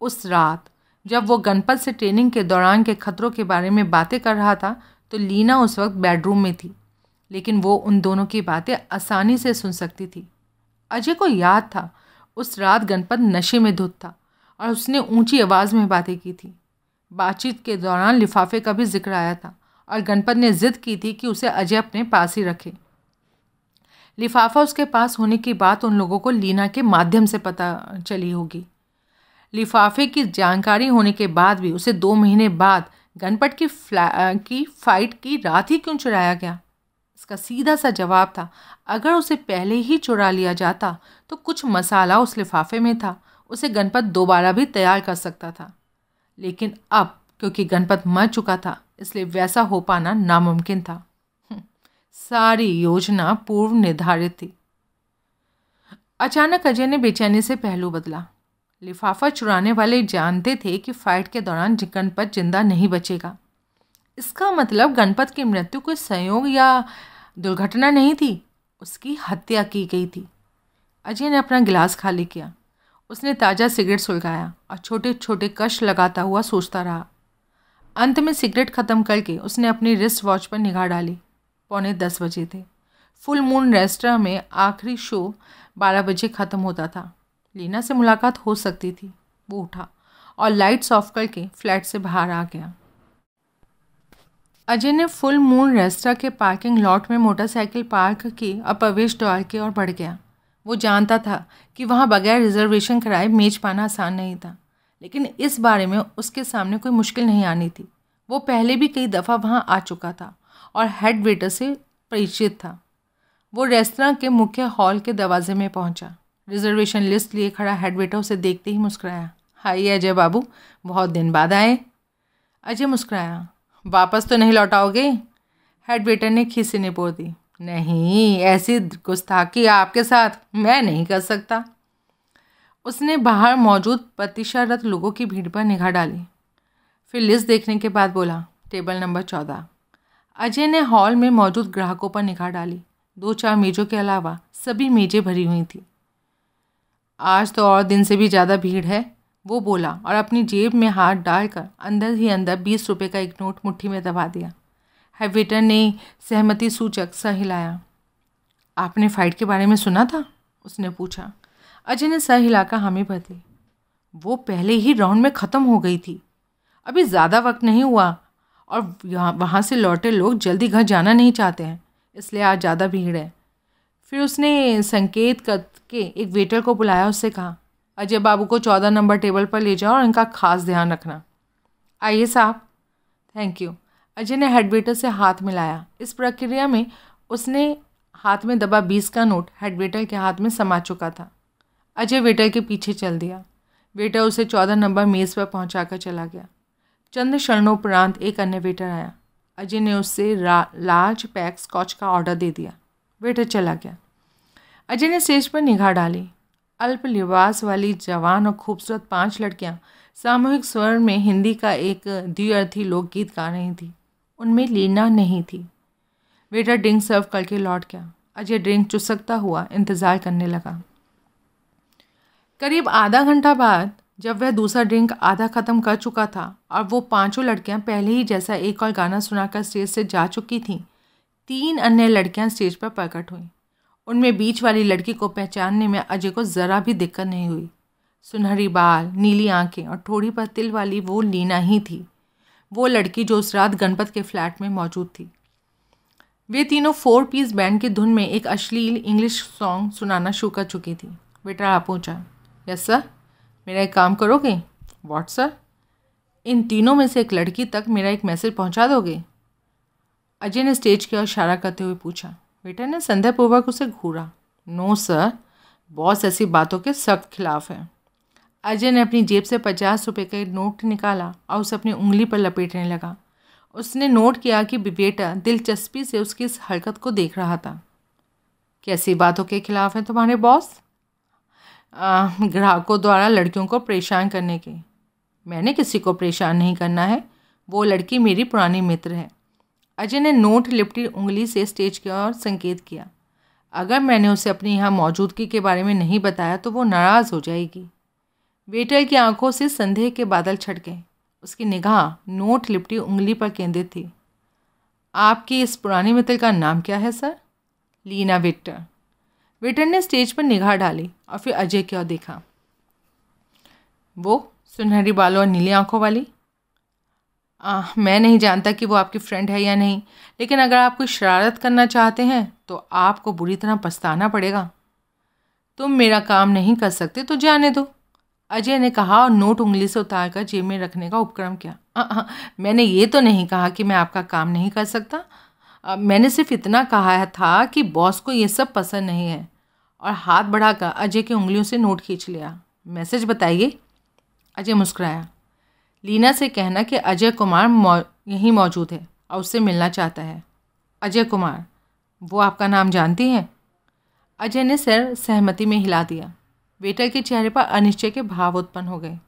Speaker 1: उस रात जब वो गणपत से ट्रेनिंग के दौरान के खतरों के बारे में बातें कर रहा था तो लीना उस वक्त बेडरूम में थी लेकिन वो उन दोनों की बातें आसानी से सुन सकती थी अजय को याद था उस रात गणपत नशे में धुत था और उसने ऊंची आवाज़ में बातें की थी बातचीत के दौरान लिफाफे का भी जिक्र आया था और गणपत ने जिद की थी कि उसे अजय अपने पास ही रखे लिफाफा उसके पास होने की बात उन लोगों को लीना के माध्यम से पता चली होगी लिफाफे की जानकारी होने के बाद भी उसे दो महीने बाद गणपत की फ्ला की फाइट की रात ही क्यों चुराया गया इसका सीधा सा जवाब था अगर उसे पहले ही चुरा लिया जाता तो कुछ मसाला उस लिफाफे में था उसे गणपत दोबारा भी तैयार कर सकता था लेकिन अब क्योंकि गणपत मर चुका था इसलिए वैसा हो पाना नामुमकिन था हम्म, सारी योजना पूर्व निर्धारित थी अचानक अजय ने बेचैनी से पहलू बदला लिफाफा चुराने वाले जानते थे कि फाइट के दौरान गणपत जिंदा नहीं बचेगा इसका मतलब गणपत की मृत्यु कोई संयोग या दुर्घटना नहीं थी उसकी हत्या की गई थी अजय ने अपना गिलास खाली किया उसने ताज़ा सिगरेट सुलगाया और छोटे छोटे कश लगाता हुआ सोचता रहा अंत में सिगरेट ख़त्म करके उसने अपनी रिस्ट वॉच पर निगाह डाली पौने दस बजे थे फुल मून रेस्टोरेंट में आखिरी शो बारह बजे ख़त्म होता था लीना से मुलाकात हो सकती थी वो उठा और लाइट्स ऑफ करके फ्लैट से बाहर आ गया अजय ने फुल मून रेस्टा के पार्किंग लॉट में मोटरसाइकिल पार्क की और प्रवेश द्वार की ओर बढ़ गया वो जानता था कि वहाँ बगैर रिजर्वेशन कराए मेज पाना आसान नहीं था लेकिन इस बारे में उसके सामने कोई मुश्किल नहीं आनी थी वो पहले भी कई दफ़ा वहाँ आ चुका था और हेड वेटर से परिचित था वो रेस्तरा के मुख्य हॉल के दरवाजे में पहुँचा रिजर्वेशन लिस्ट लिए खड़ा हेडवेटर उसे देखते ही मुस्कराया हाई अजय बाबू बहुत दिन बाद आए अजय मुस्कराया वापस तो नहीं लौटाओगे हेड वेटर ने खीसी निपोड़ दी नहीं ऐसी गुस्ताखी आपके साथ मैं नहीं कर सकता उसने बाहर मौजूद प्रतिशारत लोगों की भीड़ पर निगाह डाली फिर लिस्ट देखने के बाद बोला टेबल नंबर चौदह अजय ने हॉल में मौजूद ग्राहकों पर निगाह डाली दो चार मेज़ों के अलावा सभी मेज़ें भरी हुई थी आज तो और दिन से भी ज़्यादा भीड़ है वो बोला और अपनी जेब में हाथ डालकर अंदर ही अंदर बीस रुपये का एक नोट मुट्ठी में दबा दिया है वेटर ने सहमति सूचक सा हिलाया आपने फ़ाइट के बारे में सुना था उसने पूछा अजय ने सर हिलाकर हामी भर दी वो पहले ही राउंड में ख़त्म हो गई थी अभी ज़्यादा वक्त नहीं हुआ और यहाँ वहाँ से लौटे लोग जल्दी घर जाना नहीं चाहते हैं इसलिए आज ज़्यादा भीड़ है फिर उसने संकेत करके एक वेटर को बुलाया उससे कहा अजय बाबू को चौदह नंबर टेबल पर ले जाओ और इनका खास ध्यान रखना आइए साहब थैंक यू अजय ने हेड वेटर से हाथ मिलाया इस प्रक्रिया में उसने हाथ में दबा बीस का नोट हेड वेटर के हाथ में समा चुका था अजय वेटर के पीछे चल दिया वेटर उसे चौदह नंबर मेज़ पर कर चला गया चंद क्षणोपरांत एक अन्य वेटर आया अजय ने उससे लार्ज पैक स्कॉच का ऑर्डर दे दिया वेटर चला गया अजय ने स्टेज पर निगाह डाली अल्प लिबास वाली जवान और खूबसूरत पांच लड़कियां सामूहिक स्वर में हिंदी का एक द्विअर्थी लोकगीत गा रही थी उनमें लीना नहीं थी वेटर ड्रिंक सर्व करके लौट गया अजय ड्रिंक चुसकता हुआ इंतज़ार करने लगा करीब आधा घंटा बाद जब वह दूसरा ड्रिंक आधा ख़त्म कर चुका था और वो पांचों लड़कियां पहले ही जैसा एक और गाना सुनाकर स्टेज से जा चुकी थीं तीन अन्य लड़कियां स्टेज पर प्रकट हुईं उनमें बीच वाली लड़की को पहचानने में अजय को ज़रा भी दिक्कत नहीं हुई सुनहरी बाल नीली आंखें और थोड़ी पर तिल वाली वो लीना ही थी वो लड़की जो उस रात गणपत के फ्लैट में मौजूद थी वे तीनों फोर पीस बैंड की धुन में एक अश्लील इंग्लिश सॉन्ग सुनाना शुरू कर चुकी थी बेटा आप पहुँचा यस सर मेरा एक काम करोगे वॉट सर इन तीनों में से एक लड़की तक मेरा एक मैसेज पहुंचा दोगे अजय ने स्टेज की ओर इशारा करते हुए पूछा बेटा ने संध्यापूर्वक उसे घूरा नो सर बॉस ऐसी बातों के सख्त खिलाफ है अजय ने अपनी जेब से पचास रुपये का नोट निकाला और उसे अपनी उंगली पर लपेटने लगा उसने नोट किया कि बेटा दिलचस्पी से उसकी इस हरकत को देख रहा था कैसी बातों के खिलाफ है तुम्हारे बॉस ग्राहकों द्वारा लड़कियों को परेशान करने के मैंने किसी को परेशान नहीं करना है वो लड़की मेरी पुरानी मित्र है अजय ने नोट लिपटी उंगली से स्टेज की ओर संकेत किया अगर मैंने उसे अपनी यहाँ मौजूदगी के बारे में नहीं बताया तो वो नाराज़ हो जाएगी वेटर की आंखों से संदेह के बादल छट गए उसकी निगाह नोट लिपटी उंगली पर केंद्रित थी आपकी इस पुराने मित्र का नाम क्या है सर लीना विक्टर वेटर ने स्टेज पर निगाह डाली और फिर अजय की ओर देखा वो सुनहरी बालों और नीली आंखों वाली आ, मैं नहीं जानता कि वो आपकी फ्रेंड है या नहीं लेकिन अगर आप कोई शरारत करना चाहते हैं तो आपको बुरी तरह पछताना पड़ेगा तुम मेरा काम नहीं कर सकते तो जाने दो अजय ने कहा और नोट उंगली से उतार कर जेब में रखने का उपक्रम किया आ, आ, मैंने ये तो नहीं कहा कि मैं आपका काम नहीं कर सकता आ, मैंने सिर्फ इतना कहा था कि बॉस को ये सब पसंद नहीं है और हाथ बढ़ाकर अजय की उंगलियों से नोट खींच लिया मैसेज बताइए अजय मुस्कुराया लीना से कहना कि अजय कुमार मौ यहीं मौजूद है और उससे मिलना चाहता है अजय कुमार वो आपका नाम जानती हैं अजय ने सर सहमति में हिला दिया बेटा के चेहरे पर अनिश्चय के भाव उत्पन्न हो गए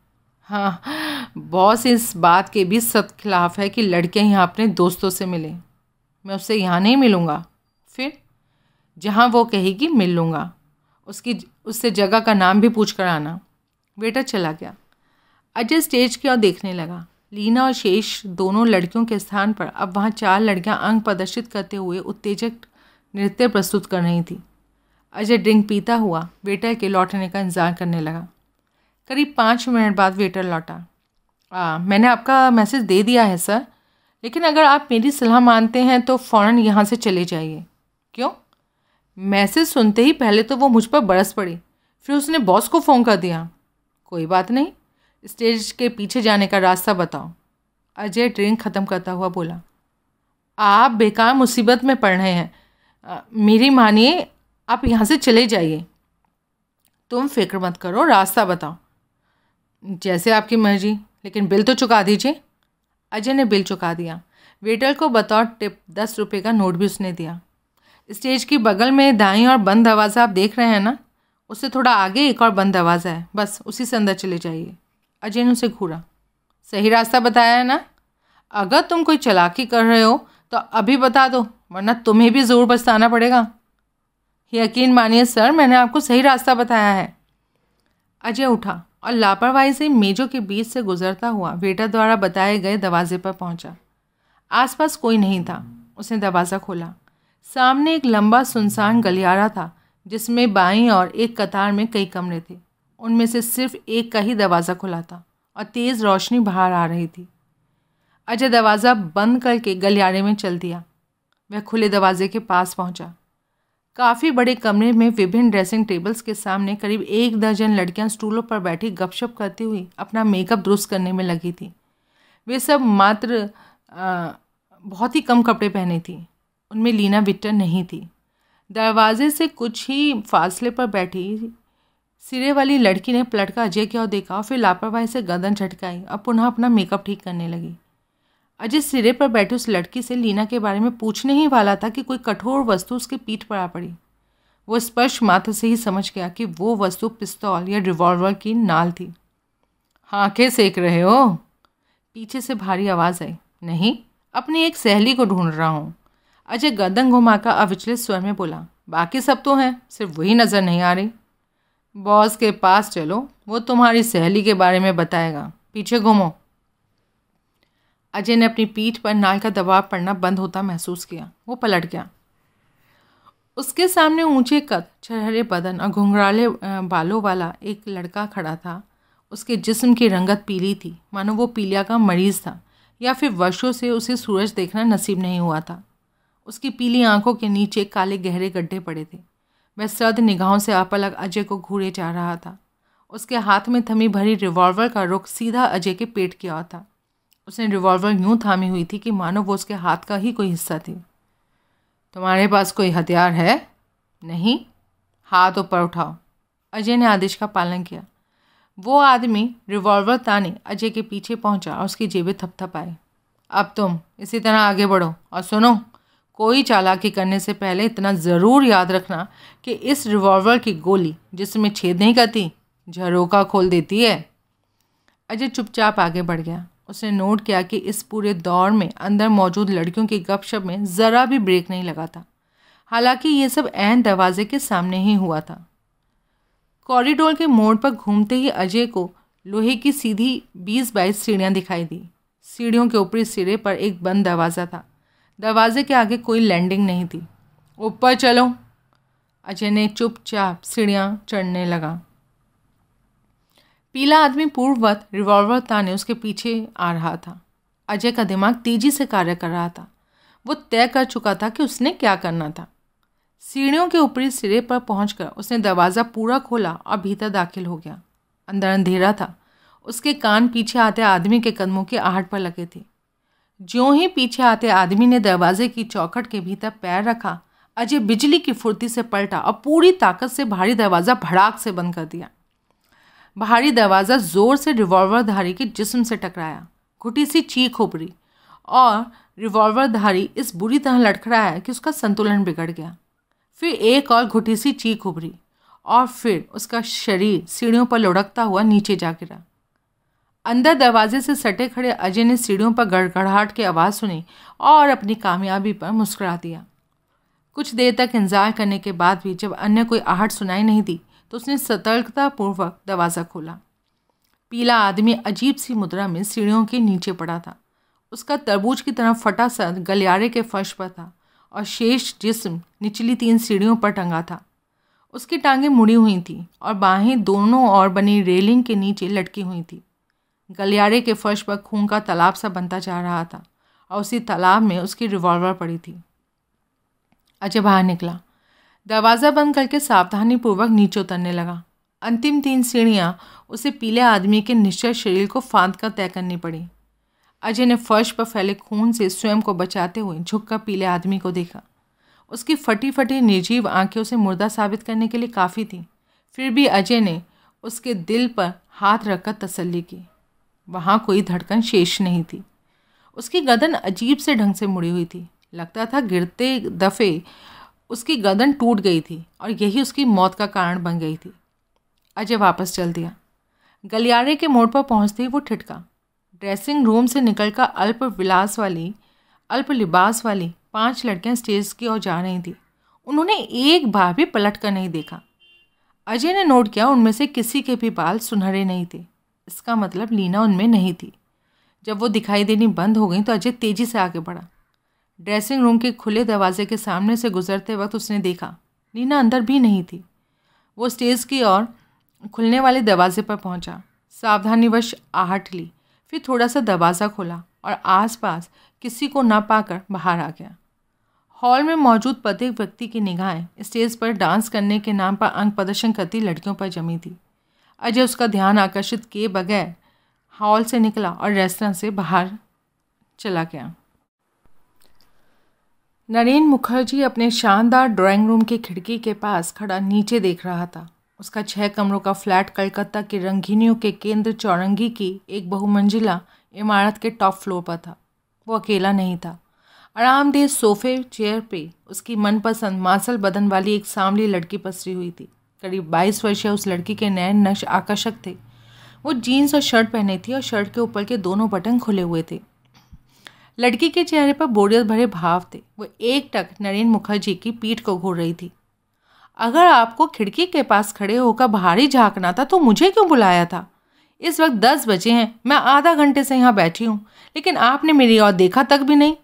Speaker 1: हाँ बॉस इस बात के भी सख्त खिलाफ है कि लड़कियाँ यहाँ अपने दोस्तों से मिलें मैं उससे यहाँ नहीं मिलूँगा फिर जहाँ वो कहेगी मिल लूँगा उसकी उससे जगह का नाम भी पूछ कर आना बेटा चला गया अजय स्टेज की ओर देखने लगा लीना और शेष दोनों लड़कियों के स्थान पर अब वहाँ चार लड़कियाँ अंग प्रदर्शित करते हुए उत्तेजक नृत्य प्रस्तुत कर रही थीं अजय ड्रिंक पीता हुआ वेटर के लौटने का इंतज़ार करने लगा करीब पाँच मिनट बाद वेटर लौटा आ, मैंने आपका मैसेज दे दिया है सर लेकिन अगर आप मेरी सलाह मानते हैं तो फ़ौर यहाँ से चले जाइए क्यों मैसेज सुनते ही पहले तो वो मुझ पर बरस पड़ी फिर उसने बॉस को फ़ोन कर दिया कोई बात नहीं स्टेज के पीछे जाने का रास्ता बताओ अजय ड्रिंक ख़त्म करता हुआ बोला आप बेकार मुसीबत में पड़ रहे हैं मेरी मानिए आप यहाँ से चले जाइए तुम फिक्र मत करो रास्ता बताओ जैसे आपकी मर्जी लेकिन बिल तो चुका दीजिए अजय ने बिल चुका दिया वेटर को बतौर टिप दस रुपये का नोट भी उसने दिया स्टेज की बगल में दाई और बंद दरवाज़ा आप देख रहे हैं ना उससे थोड़ा आगे एक और बंद दरवाज़ा है बस उसी से अंदर चले जाइए अजय ने उसे घूरा सही रास्ता बताया है ना अगर तुम कोई चलाकी कर रहे हो तो अभी बता दो वरना तुम्हें भी ज़रूर पछताना पड़ेगा यकीन मानिए सर मैंने आपको सही रास्ता बताया है अजय उठा और लापरवाही से मेजों के बीच से गुजरता हुआ वेटर द्वारा बताए गए दरवाजे पर पहुंचा। आसपास कोई नहीं था उसने दरवाज़ा खोला सामने एक लंबा सुनसान गलियारा था जिसमें बाईं और एक कतार में कई कमरे थे उनमें से सिर्फ एक का ही दरवाज़ा खुला था और तेज़ रोशनी बाहर आ रही थी अजय दरवाज़ा बंद करके गलियारे में चल दिया वह खुले दरवाजे के पास पहुंचा। काफ़ी बड़े कमरे में विभिन्न ड्रेसिंग टेबल्स के सामने करीब एक दर्जन लड़कियां स्टूलों पर बैठी गपशप करती हुई अपना मेकअप दुरुस्त करने में लगी थी वे सब मात्र आ, बहुत ही कम कपड़े पहने थी उनमें लीना विक्टर नहीं थी दरवाजे से कुछ ही फासले पर बैठी सिरे वाली लड़की ने पलट कर अजय की ओर देखा और फिर लापरवाही से गर्दन झटकाई और पुनः अपना मेकअप ठीक करने लगी अजय सिरे पर बैठे उस लड़की से लीना के बारे में पूछने ही वाला था कि कोई कठोर वस्तु उसकी पीठ पर आ पड़ी वो स्पर्श मात्र से ही समझ गया कि वो वस्तु पिस्तौल या रिवॉल्वर की नाल थी हाँखें सेक रहे हो पीछे से भारी आवाज़ आई नहीं अपनी एक सहेली को ढूंढ रहा हूँ अजय गर्दन घुमाकर अविचलित स्वर में बोला बाकी सब तो हैं सिर्फ वही नज़र नहीं आ रही बॉस के पास चलो वो तुम्हारी सहेली के बारे में बताएगा पीछे घूमो अजय ने अपनी पीठ पर नाल का दबाव पड़ना बंद होता महसूस किया वो पलट गया उसके सामने ऊंचे कद छरहरे बदन और घुंघराले बालों वाला एक लड़का खड़ा था उसके जिस्म की रंगत पीली थी मानो वो पीलिया का मरीज़ था या फिर वर्षों से उसे सूरज देखना नसीब नहीं हुआ था उसकी पीली आंखों के नीचे काले गहरे गड्ढे पड़े थे वह सर्द निगाहों से अपलग अजय को घूरे जा रहा था उसके हाथ में थमी भरी रिवॉल्वर का रुख सीधा अजय के पेट किया था उसने रिवॉल्वर यूं थामी हुई थी कि मानो वो उसके हाथ का ही कोई हिस्सा थी तुम्हारे पास कोई हथियार है नहीं हाथ ऊपर उठाओ अजय ने आदेश का पालन किया वो आदमी रिवॉल्वर ताने अजय के पीछे पहुंचा और उसकी जेबें थपथपाई अब तुम इसी तरह आगे बढ़ो और सुनो कोई चालाकी करने से पहले इतना ज़रूर याद रखना कि इस रिवॉल्वर की गोली जिसमें छेद नहीं करती झरोका खोल देती है अजय चुपचाप आगे बढ़ गया उसने नोट किया कि इस पूरे दौर में अंदर मौजूद लड़कियों की गपशप में ज़रा भी ब्रेक नहीं लगा था हालांकि ये सब एन दरवाजे के सामने ही हुआ था कॉरिडोर के मोड़ पर घूमते ही अजय को लोहे की सीधी बीस बाईस सीढ़ियाँ दिखाई दी सीढ़ियों के ऊपरी सिरे पर एक बंद दरवाज़ा था दरवाजे के आगे कोई लैंडिंग नहीं थी ऊपर चलो अजय ने चुपचाप सीढ़ियाँ चढ़ने लगा पीला आदमी पूर्ववत रिवॉल्वर ताने उसके पीछे आ रहा था अजय का दिमाग तेजी से कार्य कर रहा था वो तय कर चुका था कि उसने क्या करना था सीढ़ियों के ऊपरी सिरे पर पहुंचकर उसने दरवाज़ा पूरा खोला और भीतर दाखिल हो गया अंदर अंधेरा था उसके कान पीछे आते आदमी के कदमों की आहट पर लगे थे ज्यों ही पीछे आते आदमी ने दरवाजे की चौखट के भीतर पैर रखा अजय बिजली की फुर्ती से पलटा और पूरी ताकत से भारी दरवाज़ा भड़ाक से बंद कर दिया भारी दरवाज़ा ज़ोर से रिवॉल्वरधारी के जिस्म से टकराया घुटी सी चीख उभरी और रिवॉल्वरधारी इस बुरी तरह है कि उसका संतुलन बिगड़ गया फिर एक और घुटी सी चीख उभरी और फिर उसका शरीर सीढ़ियों पर लुढ़कता हुआ नीचे जा गिरा अंदर दरवाजे से सटे खड़े अजय ने सीढ़ियों पर गड़गड़ाहट की आवाज़ सुनी और अपनी कामयाबी पर मुस्कुरा दिया कुछ देर तक इंतजार करने के बाद भी जब अन्य कोई आहट सुनाई नहीं दी तो उसने सतर्कतापूर्वक दरवाज़ा खोला पीला आदमी अजीब सी मुद्रा में सीढ़ियों के नीचे पड़ा था उसका तरबूज की तरह फटा सर गलियारे के फर्श पर था और शेष जिस्म निचली तीन सीढ़ियों पर टंगा था उसकी टांगें मुड़ी हुई थीं और बाहें दोनों ओर बनी रेलिंग के नीचे लटकी हुई थी गलियारे के फर्श पर खून का तालाब सा बनता जा रहा था और उसी तालाब में उसकी रिवॉल्वर पड़ी थी अजय बाहर निकला दरवाज़ा बंद करके सावधानीपूर्वक नीचे उतरने लगा अंतिम तीन सीढ़ियाँ उसे पीले आदमी के निश्चय शरीर को फांद कर तय करनी पड़ी अजय ने फर्श पर फैले खून से स्वयं को बचाते हुए झुककर पीले आदमी को देखा उसकी फटी फटी निर्जीव आंखें उसे मुर्दा साबित करने के लिए काफ़ी थी फिर भी अजय ने उसके दिल पर हाथ रखकर तसल्ली की वहाँ कोई धड़कन शेष नहीं थी उसकी गदन अजीब से ढंग से मुड़ी हुई थी लगता था गिरते दफ़े उसकी गदन टूट गई थी और यही उसकी मौत का कारण बन गई थी अजय वापस चल दिया गलियारे के मोड़ पर पहुँचते ही वो ठिठका ड्रेसिंग रूम से निकलकर अल्प विलास वाली अल्प लिबास वाली पांच लड़कियां स्टेज की ओर जा रही थीं उन्होंने एक बार भी पलट कर नहीं देखा अजय ने नोट किया उनमें से किसी के भी बाल सुनहरे नहीं थे इसका मतलब लीना उनमें नहीं थी जब वो दिखाई देनी बंद हो गई तो अजय तेज़ी से आगे बढ़ा ड्रेसिंग रूम के खुले दरवाजे के सामने से गुजरते वक्त उसने देखा लीना अंदर भी नहीं थी वो स्टेज की ओर खुलने वाले दरवाजे पर पहुंचा। सावधानीवश आहट ली फिर थोड़ा सा दरवाज़ा खोला और आसपास किसी को ना पाकर बाहर आ गया हॉल में मौजूद प्रत्येक व्यक्ति की निगाहें स्टेज पर डांस करने के नाम पर अंग प्रदर्शन करती लड़कियों पर जमी थी अजय उसका ध्यान आकर्षित किए बगैर हॉल से निकला और रेस्तरा से बाहर चला गया नरेंद्र मुखर्जी अपने शानदार ड्राइंग रूम की खिड़की के पास खड़ा नीचे देख रहा था उसका छः कमरों का फ्लैट कलकत्ता की रंगीनियों के केंद्र चौरंगी की एक बहुमंजिला इमारत के टॉप फ्लोर पर था वो अकेला नहीं था आरामदेह सोफे चेयर पे उसकी मनपसंद मांसल बदन वाली एक सांवली लड़की पसरी हुई थी करीब बाईस वर्षीय उस लड़की के नए नक्श आकर्षक थे वो जीन्स और शर्ट पहने थी और शर्ट के ऊपर के दोनों बटन खुले हुए थे लड़की के चेहरे पर बोरियत भरे भाव थे वो एक टक नरेंद्र मुखर्जी की पीठ को घूर रही थी अगर आपको खिड़की के पास खड़े होकर भारी झांकना था तो मुझे क्यों बुलाया था इस वक्त दस बजे हैं मैं आधा घंटे से यहाँ बैठी हूँ लेकिन आपने मेरी और देखा तक भी नहीं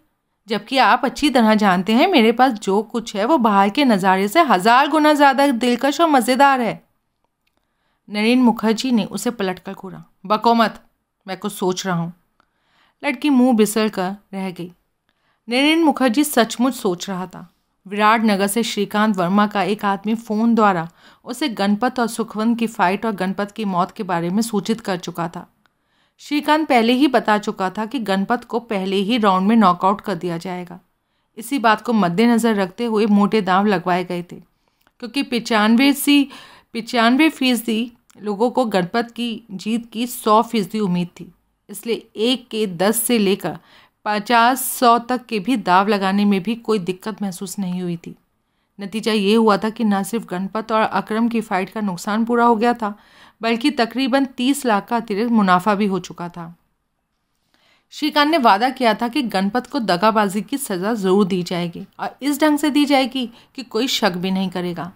Speaker 1: जबकि आप अच्छी तरह जानते हैं मेरे पास जो कुछ है वो बाहर के नज़ारे से हज़ार गुना ज़्यादा दिलकश और मज़ेदार है नरेंद्र मुखर्जी ने उसे पलट कर घूरा बकोमत मैं कुछ सोच रहा हूँ लड़की मुंह बिसर कर रह गई नरेंद्र मुखर्जी सचमुच सोच रहा था विराट नगर से श्रीकांत वर्मा का एक आदमी फ़ोन द्वारा उसे गणपत और सुखवंत की फ़ाइट और गणपत की मौत के बारे में सूचित कर चुका था श्रीकांत पहले ही बता चुका था कि गणपत को पहले ही राउंड में नॉकआउट कर दिया जाएगा इसी बात को मद्देनज़र रखते हुए मोटे दाम लगवाए गए थे क्योंकि पचानवे सी पचानवे फीसदी लोगों को गणपत की जीत की सौ फीसदी उम्मीद थी इसलिए एक के दस से लेकर पचास सौ तक के भी दाव लगाने में भी कोई दिक्कत महसूस नहीं हुई थी नतीजा ये हुआ था कि न सिर्फ गणपत और अकरम की फाइट का नुकसान पूरा हो गया था बल्कि तकरीबन तीस लाख का अतिरिक्त मुनाफा भी हो चुका था श्रीकांत ने वादा किया था कि गणपत को दगाबाजी की सज़ा ज़रूर दी जाएगी और इस ढंग से दी जाएगी कि कोई शक भी नहीं करेगा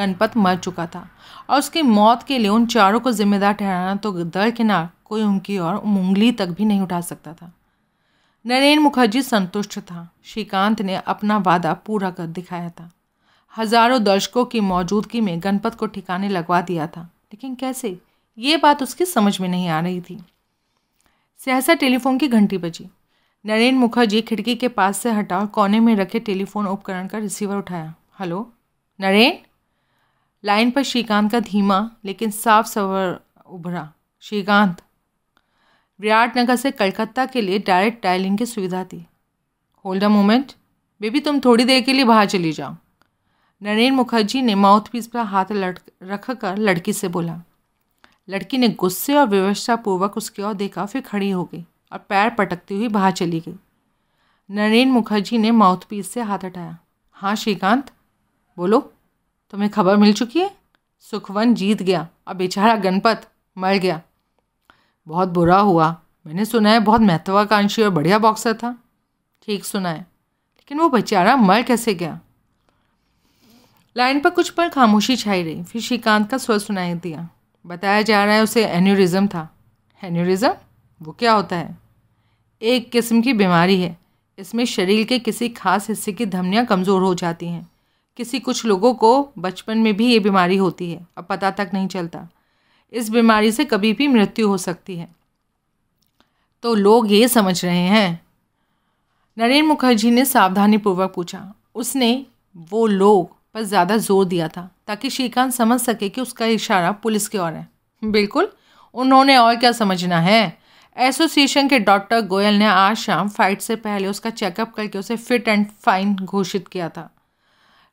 Speaker 1: गणपत मर चुका था और उसकी मौत के लिए उन चारों को जिम्मेदार ठहराना तो दरकिनार कोई उनकी और उंगली तक भी नहीं उठा सकता था नरेंद्र मुखर्जी संतुष्ट था श्रीकांत ने अपना वादा पूरा कर दिखाया था हजारों दर्शकों की मौजूदगी में गणपत को ठिकाने लगवा दिया था लेकिन कैसे ये बात उसकी समझ में नहीं आ रही थी सहसा टेलीफोन की घंटी बजी नरेंद्र मुखर्जी खिड़की के पास से हटा और कोने में रखे टेलीफोन उपकरण का रिसीवर उठाया हेलो नरेंद्र लाइन पर श्रीकांत का धीमा लेकिन साफ सवर उभरा श्रीकांत विराटनगर से कलकत्ता के लिए डायरेक्ट डायलिंग की सुविधा थी होल्ड अ मोमेंट बेबी तुम थोड़ी देर के लिए बाहर चली जाओ नरेंद्र मुखर्जी ने माउथ पीस पर हाथ लट रख कर लड़की से बोला लड़की ने गुस्से और विवशतापूर्वक उसकी ओर देखा फिर खड़ी हो गई और पैर पटकती हुई बाहर चली गई नरेंद्र मुखर्जी ने माउथपीस से हाथ हटाया हाँ श्रीकांत बोलो तुम्हें खबर मिल चुकी है सुखवन जीत गया और बेचारा गणपत मर गया बहुत बुरा हुआ मैंने सुना है बहुत महत्वाकांक्षी और बढ़िया बॉक्सर था ठीक सुना है लेकिन वो बेचारा मर कैसे गया लाइन पर कुछ पल खामोशी छाई रही फिर श्रीकांत का स्वर सुनाई दिया बताया जा रहा है उसे एन्यूरिज्म था एन्यूरिज्म वो क्या होता है एक किस्म की बीमारी है इसमें शरीर के किसी खास हिस्से की धमनियाँ कमज़ोर हो जाती हैं किसी कुछ लोगों को बचपन में भी ये बीमारी होती है अब पता तक नहीं चलता इस बीमारी से कभी भी मृत्यु हो सकती है तो लोग ये समझ रहे हैं नरेंद्र मुखर्जी ने सावधानीपूर्वक पूछा उसने वो लोग पर ज़्यादा जोर दिया था ताकि श्रीकांत समझ सके कि उसका इशारा पुलिस की ओर है बिल्कुल उन्होंने और क्या समझना है एसोसिएशन के डॉक्टर गोयल ने आज शाम फाइट से पहले उसका चेकअप करके उसे फिट एंड फाइन घोषित किया था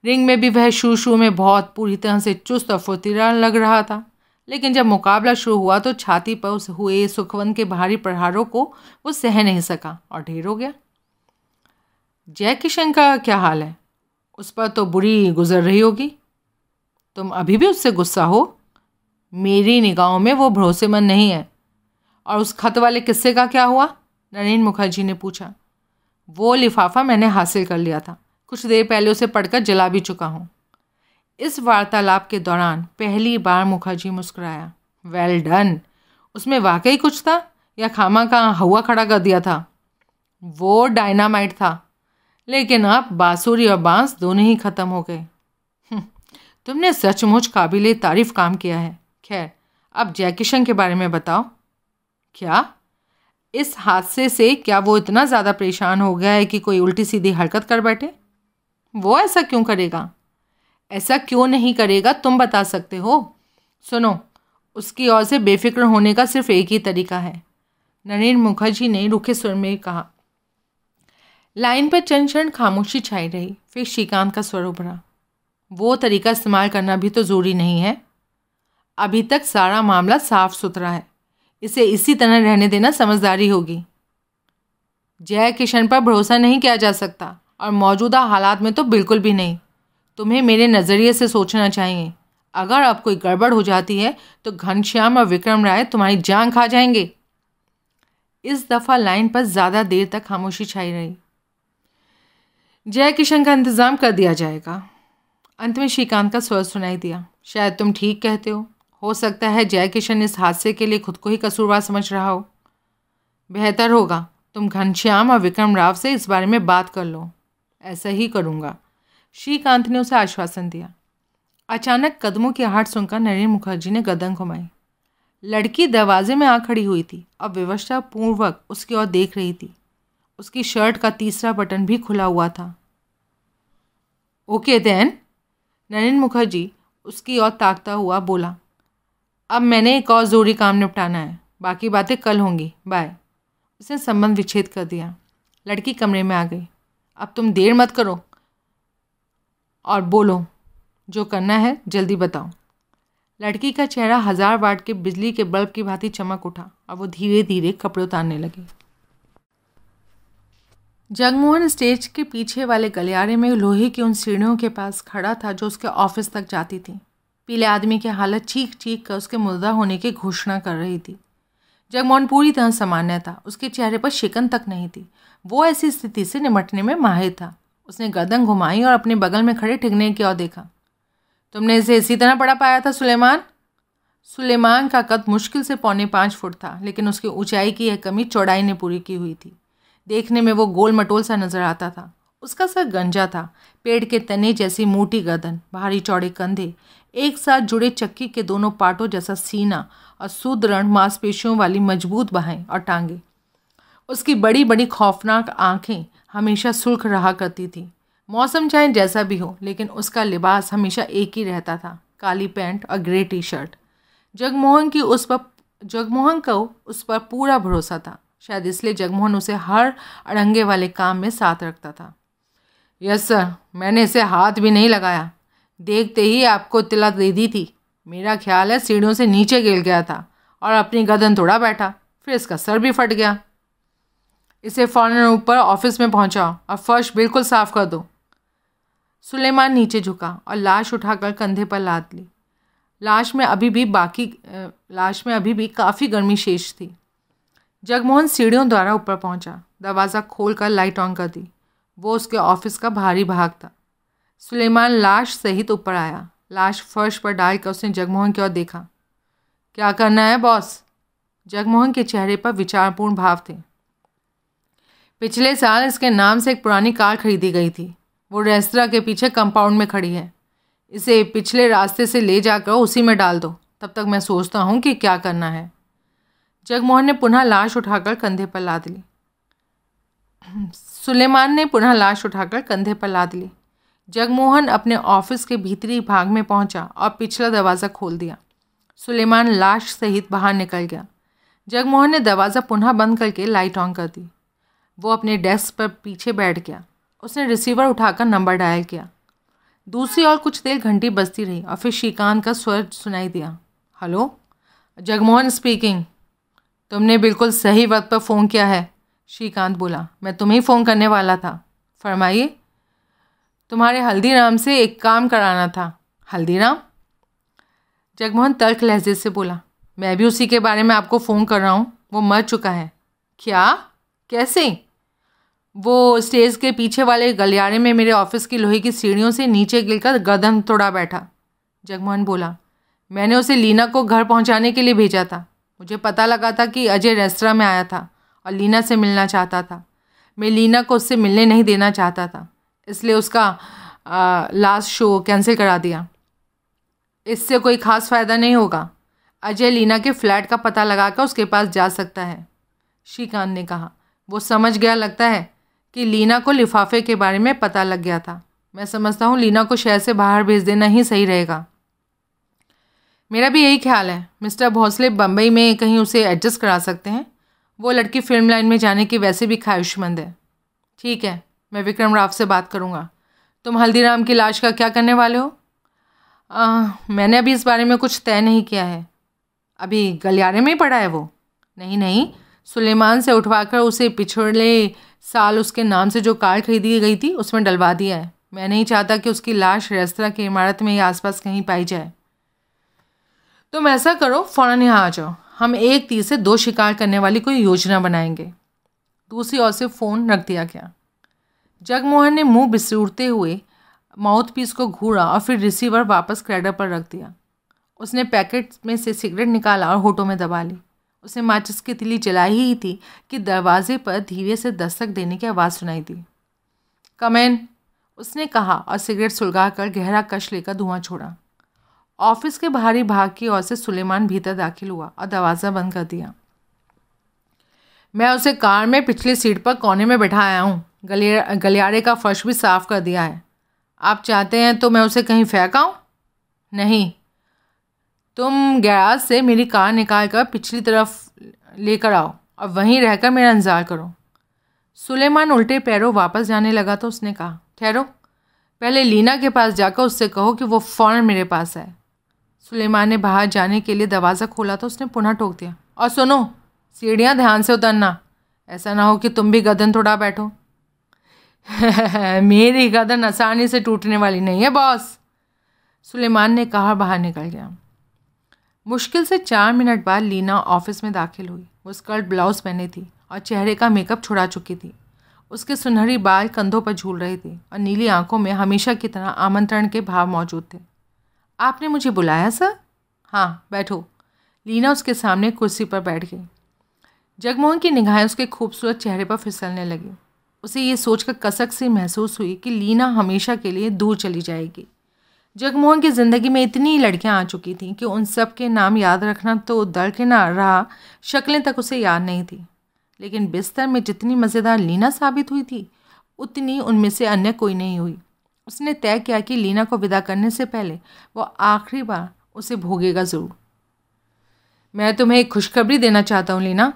Speaker 1: रिंग में भी वह शुरू शुरू में बहुत पूरी तरह से चुस्त और फुर्तीला लग रहा था लेकिन जब मुकाबला शुरू हुआ तो छाती पर उस हुए सुखवन के भारी प्रहारों को वो सह नहीं सका और ढेर हो गया जय किशन का क्या हाल है उस पर तो बुरी गुजर रही होगी तुम अभी भी उससे गुस्सा हो मेरी निगाहों में वो भरोसेमंद नहीं है और उस खत वाले किस्से का क्या हुआ नरेंद्र मुखर्जी ने पूछा वो लिफाफा मैंने हासिल कर लिया था कुछ देर पहले उसे पढ़कर जला भी चुका हूँ इस वार्तालाप के दौरान पहली बार मुखर्जी मुस्कराया वेल डन उसमें वाकई कुछ था या खामा का हवा खड़ा कर दिया था वो डायनामाइट था लेकिन आप बांसुरी और बांस दोनों ही ख़त्म हो गए हम्म, तुमने सचमुच काबिल तारीफ़ काम किया है खैर अब जयकिशन के बारे में बताओ क्या इस हादसे से क्या वो इतना ज़्यादा परेशान हो गया है कि कोई उल्टी सीधी हरकत कर बैठे वो ऐसा क्यों करेगा ऐसा क्यों नहीं करेगा तुम बता सकते हो सुनो उसकी ओर से बेफिक्र होने का सिर्फ एक ही तरीका है नरेंद्र मुखर्जी ने रुखे सुर में कहा लाइन पर चंद क्षण खामोशी छाई रही फिर श्रीकांत का स्वर उभरा वो तरीका इस्तेमाल करना भी तो ज़रूरी नहीं है अभी तक सारा मामला साफ सुथरा है इसे इसी तरह रहने देना समझदारी होगी जय किशन पर भरोसा नहीं किया जा सकता और मौजूदा हालात में तो बिल्कुल भी नहीं तुम्हें मेरे नज़रिए से सोचना चाहिए अगर अब कोई गड़बड़ हो जाती है तो घनश्याम और विक्रम राय तुम्हारी जान खा जाएंगे इस दफ़ा लाइन पर ज़्यादा देर तक खामोशी छाई रही जय किशन का इंतज़ाम कर दिया जाएगा अंत में श्रीकांत का स्वर सुनाई दिया शायद तुम ठीक कहते हो हो सकता है जय किशन इस हादसे के लिए खुद को ही कसूरवार समझ रहा हो बेहतर होगा तुम घनश्याम और विक्रम राव से इस बारे में बात कर लो ऐसा ही करूँगा श्रीकांत ने उसे आश्वासन दिया अचानक कदमों की आहट सुनकर नरेंद्र मुखर्जी ने गदन घुमाई लड़की दरवाजे में आ खड़ी हुई थी अब पूर्वक उसकी ओर देख रही थी उसकी शर्ट का तीसरा बटन भी खुला हुआ था ओके देन नरिन मुखर्जी उसकी ओर ताकता हुआ बोला अब मैंने एक और ज़रूरी काम निपटाना है बाकी बातें कल होंगी बाय उसने संबंध विच्छेद कर दिया लड़की कमरे में आ गई अब तुम देर मत करो और बोलो जो करना है जल्दी बताओ लड़की का चेहरा हज़ार वाट के बिजली के बल्ब की भांति चमक उठा और वो धीरे धीरे कपड़े उतारने लगी जगमोहन स्टेज के पीछे वाले गलियारे में लोहे की उन सीढ़ियों के पास खड़ा था जो उसके ऑफिस तक जाती थी पीले आदमी की हालत चीख चीख कर उसके मुर्दा होने की घोषणा कर रही थी जगमोहन पूरी तरह सामान्य था उसके चेहरे पर शिकन तक नहीं थी वो ऐसी स्थिति से निमटने में माहिर था उसने गर्दन घुमाई और अपने बगल में खड़े ठिगने की ओर देखा तुमने इसे इसी तरह पड़ा पाया था सुलेमान सुलेमान का कद मुश्किल से पौने पाँच फुट था लेकिन उसकी ऊंचाई की यह कमी चौड़ाई ने पूरी की हुई थी देखने में वो गोल मटोल सा नज़र आता था उसका सर गंजा था पेड़ के तने जैसी मोटी गर्दन भारी चौड़े कंधे एक साथ जुड़े चक्की के दोनों पार्टों जैसा सीना और सुदृढ़ मांसपेशियों वाली मजबूत बाहें और टांगे उसकी बड़ी बड़ी खौफनाक आँखें हमेशा सुर्ख रहा करती थी मौसम चाहे जैसा भी हो लेकिन उसका लिबास हमेशा एक ही रहता था काली पैंट और ग्रे टी शर्ट जगमोहन की उस पर जगमोहन को उस पर पूरा भरोसा था शायद इसलिए जगमोहन उसे हर अड़ंगे वाले काम में साथ रखता था यस सर मैंने इसे हाथ भी नहीं लगाया देखते ही आपको तिला दे दी थी मेरा ख्याल है सीढ़ियों से नीचे गिर गया था और अपनी गदन थोड़ा बैठा फिर इसका सर भी फट गया इसे फ़ौरन ऊपर ऑफिस में पहुंचाओ और फर्श बिल्कुल साफ़ कर दो सुलेमान नीचे झुका और लाश उठाकर कंधे पर लाद ली लाश में अभी भी बाकी लाश में अभी भी काफ़ी गर्मी शेष थी जगमोहन सीढ़ियों द्वारा ऊपर पहुंचा दरवाज़ा खोल कर लाइट ऑन कर दी वो उसके ऑफिस का भारी भाग था सुलेमान लाश सहित ऊपर आया लाश फर्श पर डालकर उसने जगमोहन की ओर देखा क्या करना है बॉस जगमोहन के चेहरे पर विचारपूर्ण भाव थे पिछले साल इसके नाम से एक पुरानी कार खरीदी गई थी वो रेस्तरा के पीछे कंपाउंड में खड़ी है इसे पिछले रास्ते से ले जाकर उसी में डाल दो तब तक मैं सोचता हूँ कि क्या करना है जगमोहन ने पुनः लाश उठाकर कंधे पर लाद ली सुलेमान ने पुनः लाश उठाकर कंधे पर लाद ली जगमोहन अपने ऑफिस के भीतरी भाग में पहुंचा और पिछला दरवाज़ा खोल दिया सुलेमान लाश सहित बाहर निकल गया जगमोहन ने दरवाज़ा पुनः बंद करके लाइट ऑन कर दी वो अपने डेस्क पर पीछे बैठ गया उसने रिसीवर उठाकर नंबर डायल किया दूसरी ओर कुछ देर घंटी बजती रही और फिर श्रीकांत का स्वर सुनाई दिया हेलो जगमोहन स्पीकिंग तुमने बिल्कुल सही वक्त पर फ़ोन किया है श्रीकांत बोला मैं तुम्हें फ़ोन करने वाला था फरमाइए तुम्हारे हल्दीराम से एक काम कराना था हल्दीराम जगमोहन तर्क लहजे से बोला मैं भी उसी के बारे में आपको फ़ोन कर रहा हूँ वो मर चुका है क्या कैसे वो स्टेज के पीछे वाले गलियारे में मेरे ऑफिस की लोहे की सीढ़ियों से नीचे गिरकर गर्दन तोड़ा बैठा जगमोहन बोला मैंने उसे लीना को घर पहुंचाने के लिए भेजा था मुझे पता लगा था कि अजय रेस्तरा में आया था और लीना से मिलना चाहता था मैं लीना को उससे मिलने नहीं देना चाहता था इसलिए उसका आ, लास्ट शो कैंसिल करा दिया इससे कोई ख़ास फ़ायदा नहीं होगा अजय लीना के फ्लैट का पता लगाकर उसके पास जा सकता है श्रीकांत ने कहा वो समझ गया लगता है कि लीना को लिफाफे के बारे में पता लग गया था मैं समझता हूँ लीना को शहर से बाहर भेज देना ही सही रहेगा मेरा भी यही ख्याल है मिस्टर भोसले बम्बई में कहीं उसे एडजस्ट करा सकते हैं वो लड़की फिल्म लाइन में जाने की वैसे भी ख्वाहिशमंद है ठीक है मैं विक्रम राव से बात करूँगा तुम हल्दीराम की लाश का क्या करने वाले हो आ, मैंने अभी इस बारे में कुछ तय नहीं किया है अभी गलियारे में ही पड़ा है वो नहीं नहीं सुलेमान से उठवाकर उसे पिछड़े साल उसके नाम से जो कार खरीदी गई थी उसमें डलवा दिया है मैं नहीं चाहता कि उसकी लाश रेस्तरा की इमारत में या आसपास कहीं पाई जाए तुम ऐसा करो फ़ौरन यहाँ आ जाओ हम एक तीर से दो शिकार करने वाली कोई योजना बनाएंगे दूसरी ओर से फ़ोन रख दिया गया जगमोहन ने मुंह बिसरूरते हुए माउथ पीस को घूरा और फिर रिसीवर वापस क्रेडर पर रख दिया उसने पैकेट में से सिगरेट निकाला और होटों में दबा ली उसने माचिस की तिली जलाई ही थी कि दरवाजे पर धीरे से दस्तक देने की आवाज़ सुनाई दी कमेन उसने कहा और सिगरेट सुलगा कर गहरा कश लेकर धुआं छोड़ा ऑफिस के बाहरी भाग की ओर से सुलेमान भीतर दाखिल हुआ और दरवाज़ा बंद कर दिया मैं उसे कार में पिछली सीट पर कोने में बैठा आया हूँ गलिया गलियारे का फर्श भी साफ कर दिया है आप चाहते हैं तो मैं उसे कहीं फेंकाऊँ नहीं तुम गैराज से मेरी कार निकाल कर पिछली तरफ लेकर आओ और वहीं रहकर मेरा इंतज़ार करो सुलेमान उल्टे पैरों वापस जाने लगा तो उसने कहा ठहरो पहले लीना के पास जाकर उससे कहो कि वो फ़ौरन मेरे पास आए सुलेमान ने बाहर जाने के लिए दरवाज़ा खोला तो उसने पुनः टोक दिया और सुनो सीढ़ियाँ ध्यान से उतरना ऐसा ना हो कि तुम भी गदन थोड़ा बैठो मेरी गदन आसानी से टूटने वाली नहीं है बॉस सुलेमान ने कहा बाहर निकल गया मुश्किल से चार मिनट बाद लीना ऑफिस में दाखिल हुई वो स्कर्ट ब्लाउज पहने थी और चेहरे का मेकअप छुड़ा चुकी थी उसके सुनहरी बाल कंधों पर झूल रहे थे और नीली आंखों में हमेशा की तरह आमंत्रण के भाव मौजूद थे आपने मुझे बुलाया सर हाँ बैठो लीना उसके सामने कुर्सी पर बैठ गई जगमोहन की निगाहें उसके खूबसूरत चेहरे पर फिसलने लगी उसे ये सोचकर कसक सी महसूस हुई कि लीना हमेशा के लिए दूर चली जाएगी जगमोहन की ज़िंदगी में इतनी लड़कियां आ चुकी थीं कि उन सब के नाम याद रखना तो ना रहा शक्लें तक उसे याद नहीं थी लेकिन बिस्तर में जितनी मज़ेदार लीना साबित हुई थी उतनी उनमें से अन्य कोई नहीं हुई उसने तय किया कि लीना को विदा करने से पहले वो आखिरी बार उसे भोगेगा ज़रूर मैं तुम्हें एक खुशखबरी देना चाहता हूँ लीना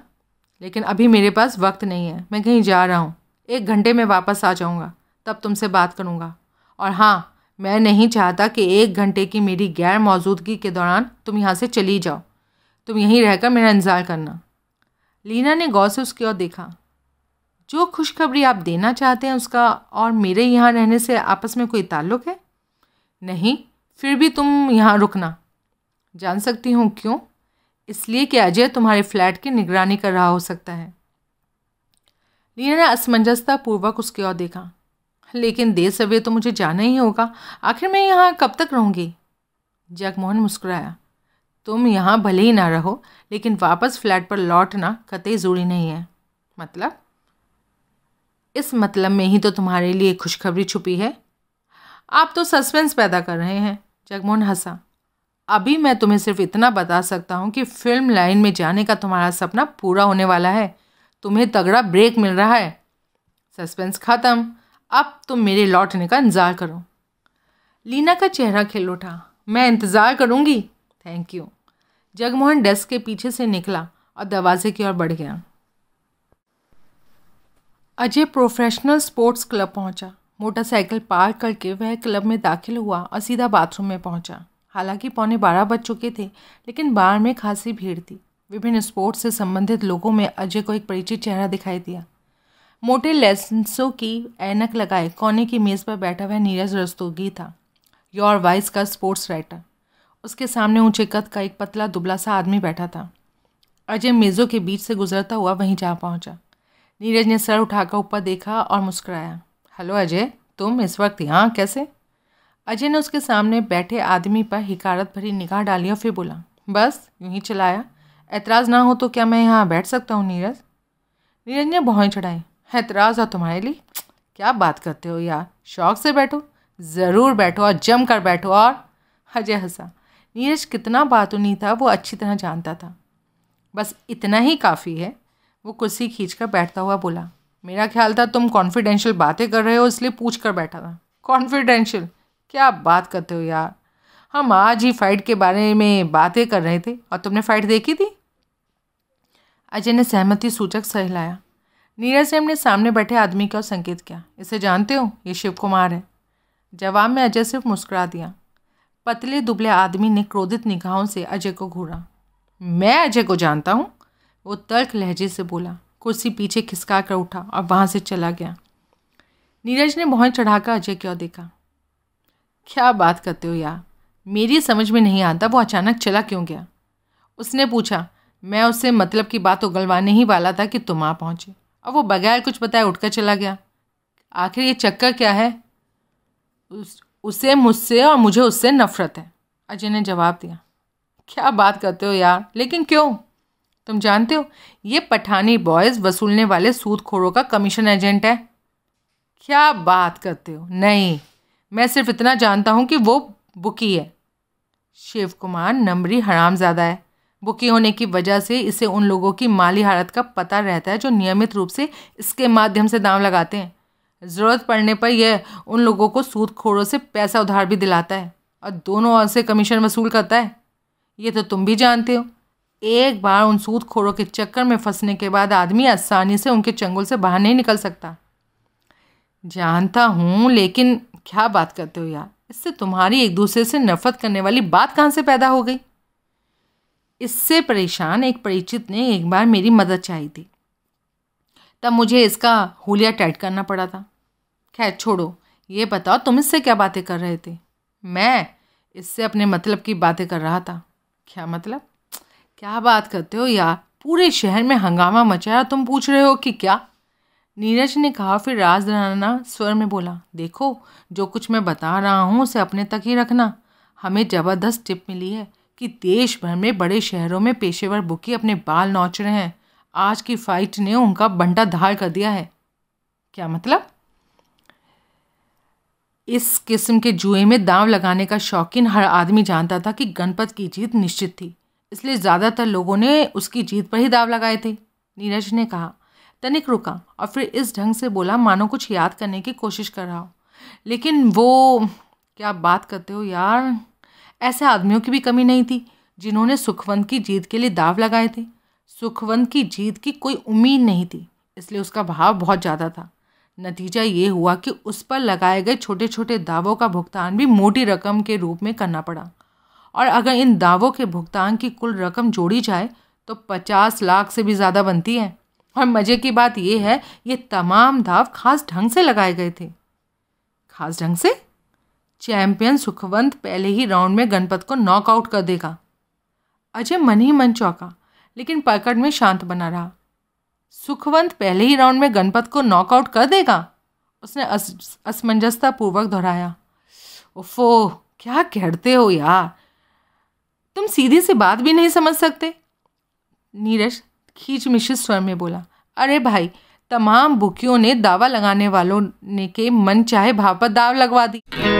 Speaker 1: लेकिन अभी मेरे पास वक्त नहीं है मैं कहीं जा रहा हूँ एक घंटे में वापस आ जाऊँगा तब तुमसे बात करूँगा और हाँ मैं नहीं चाहता कि एक घंटे की मेरी गैर मौजूदगी के दौरान तुम यहाँ से चली जाओ तुम यहीं रहकर मेरा इंतज़ार करना लीना ने गौर से उसकी ओर देखा जो खुशखबरी आप देना चाहते हैं उसका और मेरे यहाँ रहने से आपस में कोई ताल्लुक है नहीं फिर भी तुम यहाँ रुकना जान सकती हूँ क्यों इसलिए कि अजय तुम्हारे फ्लैट की निगरानी कर रहा हो सकता है लीना ने असमंजसता पूर्वक उसकी ओर देखा लेकिन देर सवेर तो मुझे जाना ही होगा आखिर मैं यहाँ कब तक रहूँगी जगमोहन मुस्कुराया तुम यहाँ भले ही ना रहो लेकिन वापस फ्लैट पर लौटना कतई ज़रूरी नहीं है मतलब इस मतलब में ही तो तुम्हारे लिए खुशखबरी छुपी है आप तो सस्पेंस पैदा कर रहे हैं जगमोहन हंसा अभी मैं तुम्हें सिर्फ इतना बता सकता हूँ कि फिल्म लाइन में जाने का तुम्हारा सपना पूरा होने वाला है तुम्हें तगड़ा ब्रेक मिल रहा है सस्पेंस ख़त्म अब तुम मेरे लौटने का इंतज़ार करो लीना का चेहरा खिल उठा मैं इंतज़ार करूँगी थैंक यू जगमोहन डेस्क के पीछे से निकला और दरवाजे की ओर बढ़ गया अजय प्रोफेशनल स्पोर्ट्स क्लब पहुंचा मोटरसाइकिल पार्क करके वह क्लब में दाखिल हुआ और सीधा बाथरूम में पहुंचा हालांकि पौने बारह बज चुके थे लेकिन बार में खासी भीड़ थी विभिन्न स्पोर्ट्स से संबंधित लोगों में अजय को एक परिचित चेहरा दिखाई दिया मोटे लेंसों की ऐनक लगाए कोने की मेज़ पर बैठा वह नीरज रस्तोगी था योर वाइस का स्पोर्ट्स राइटर उसके सामने ऊंचे कद का एक पतला दुबला सा आदमी बैठा था अजय मेज़ों के बीच से गुजरता हुआ वहीं जा पहुंचा नीरज ने सर उठाकर ऊपर देखा और मुस्कराया हेलो अजय तुम इस वक्त यहाँ कैसे अजय ने उसके सामने बैठे आदमी पर हिकारत भरी निगाह डाली और फिर बोला बस यूं ही चलाया ऐतराज़ ना हो तो क्या मैं यहाँ बैठ सकता हूँ नीरज नीरज ने भौएँ चढ़ाई ऐतराज़ है तुम्हारे लिए क्या बात करते हो यार शौक से बैठो ज़रूर बैठो और जम कर बैठो और अजय हंसा नीरज कितना बातूनी था वो अच्छी तरह जानता था बस इतना ही काफ़ी है वो कुर्सी खींच कर बैठता हुआ बोला मेरा ख्याल था तुम कॉन्फिडेंशियल बातें कर रहे हो इसलिए पूछ कर बैठा था कॉन्फिडेंशियल क्या बात करते हो यार हम आज ही फाइट के बारे में बातें कर रहे थे और तुमने फाइट देखी थी अजय ने सहमति सूचक सहलाया नीरज सेम ने सामने बैठे आदमी का संकेत किया इसे जानते हो ये शिव कुमार है जवाब में अजय सिर्फ मुस्कुरा दिया पतले दुबले आदमी ने क्रोधित निगाहों से अजय को घूरा मैं अजय को जानता हूँ वो तर्क लहजे से बोला कुर्सी पीछे खिसका कर उठा और वहाँ से चला गया नीरज ने मोहन चढ़ाकर अजय की ओर देखा क्या बात करते हो यार मेरी समझ में नहीं आता वो अचानक चला क्यों गया उसने पूछा मैं उससे मतलब की बात उगलवाने ही वाला था कि तुम आ पहुँचे और वो बगैर कुछ बताए उठकर चला गया आखिर ये चक्कर क्या है उस, उसे मुझसे और मुझे उससे नफरत है अजय ने जवाब दिया क्या बात करते हो यार लेकिन क्यों तुम जानते हो ये पठानी बॉयज़ वसूलने वाले सूदखोरों का कमीशन एजेंट है क्या बात करते हो नहीं मैं सिर्फ इतना जानता हूँ कि वो बुकी है शिव कुमार नंबरी हरामजादा है बुकी होने की वजह से इसे उन लोगों की माली हालत का पता रहता है जो नियमित रूप से इसके माध्यम से दाम लगाते हैं ज़रूरत पड़ने पर यह उन लोगों को सूदखोरों से पैसा उधार भी दिलाता है और दोनों ओर से कमीशन वसूल करता है ये तो तुम भी जानते हो एक बार उन सूदखोरों के चक्कर में फंसने के बाद आदमी आसानी से उनके चंगुल से बाहर नहीं निकल सकता जानता हूँ लेकिन क्या बात करते हो यार इससे तुम्हारी एक दूसरे से नफरत करने वाली बात कहाँ से पैदा हो गई इससे परेशान एक परिचित ने एक बार मेरी मदद चाही थी तब मुझे इसका होलिया टाइट करना पड़ा था खैर छोड़ो ये बताओ तुम इससे क्या बातें कर रहे थे मैं इससे अपने मतलब की बातें कर रहा था क्या मतलब क्या बात करते हो यार पूरे शहर में हंगामा मचा तुम पूछ रहे हो कि क्या नीरज ने कहा फिर राजराना स्वर में बोला देखो जो कुछ मैं बता रहा हूँ उसे अपने तक ही रखना हमें ज़बरदस्त टिप मिली है कि देश भर में बड़े शहरों में पेशेवर बुकी अपने बाल नोच रहे हैं आज की फाइट ने उनका बंटा धार कर दिया है क्या मतलब इस किस्म के जुए में दाव लगाने का शौकीन हर आदमी जानता था कि गणपत की जीत निश्चित थी इसलिए ज़्यादातर लोगों ने उसकी जीत पर ही दाव लगाए थे नीरज ने कहा तनिक रुका और फिर इस ढंग से बोला मानो कुछ याद करने की कोशिश कर रहा हो लेकिन वो क्या बात करते हो यार ऐसे आदमियों की भी कमी नहीं थी जिन्होंने सुखवंत की जीत के लिए दाव लगाए थे सुखवंत की जीत की कोई उम्मीद नहीं थी इसलिए उसका भाव बहुत ज़्यादा था नतीजा ये हुआ कि उस पर लगाए गए छोटे छोटे दावों का भुगतान भी मोटी रकम के रूप में करना पड़ा और अगर इन दावों के भुगतान की कुल रकम जोड़ी जाए तो पचास लाख से भी ज़्यादा बनती है और मज़े की बात यह है ये तमाम दाव खास ढंग से लगाए गए थे खास ढंग से चैंपियन सुखवंत पहले ही राउंड में गणपत को नॉकआउट कर देगा अजय मन ही मन चौका लेकिन पकड़ में शांत बना रहा सुखवंत पहले ही राउंड में गणपत को नॉकआउट कर देगा उसने असमंजसतापूर्वक दोहराया ओफो क्या कहते हो यार तुम सीधे से बात भी नहीं समझ सकते नीरज खींच मिश्र स्वर में बोला अरे भाई तमाम बुकियों ने दावा लगाने वालों ने के मन चाहे भाव पर दाव लगवा दी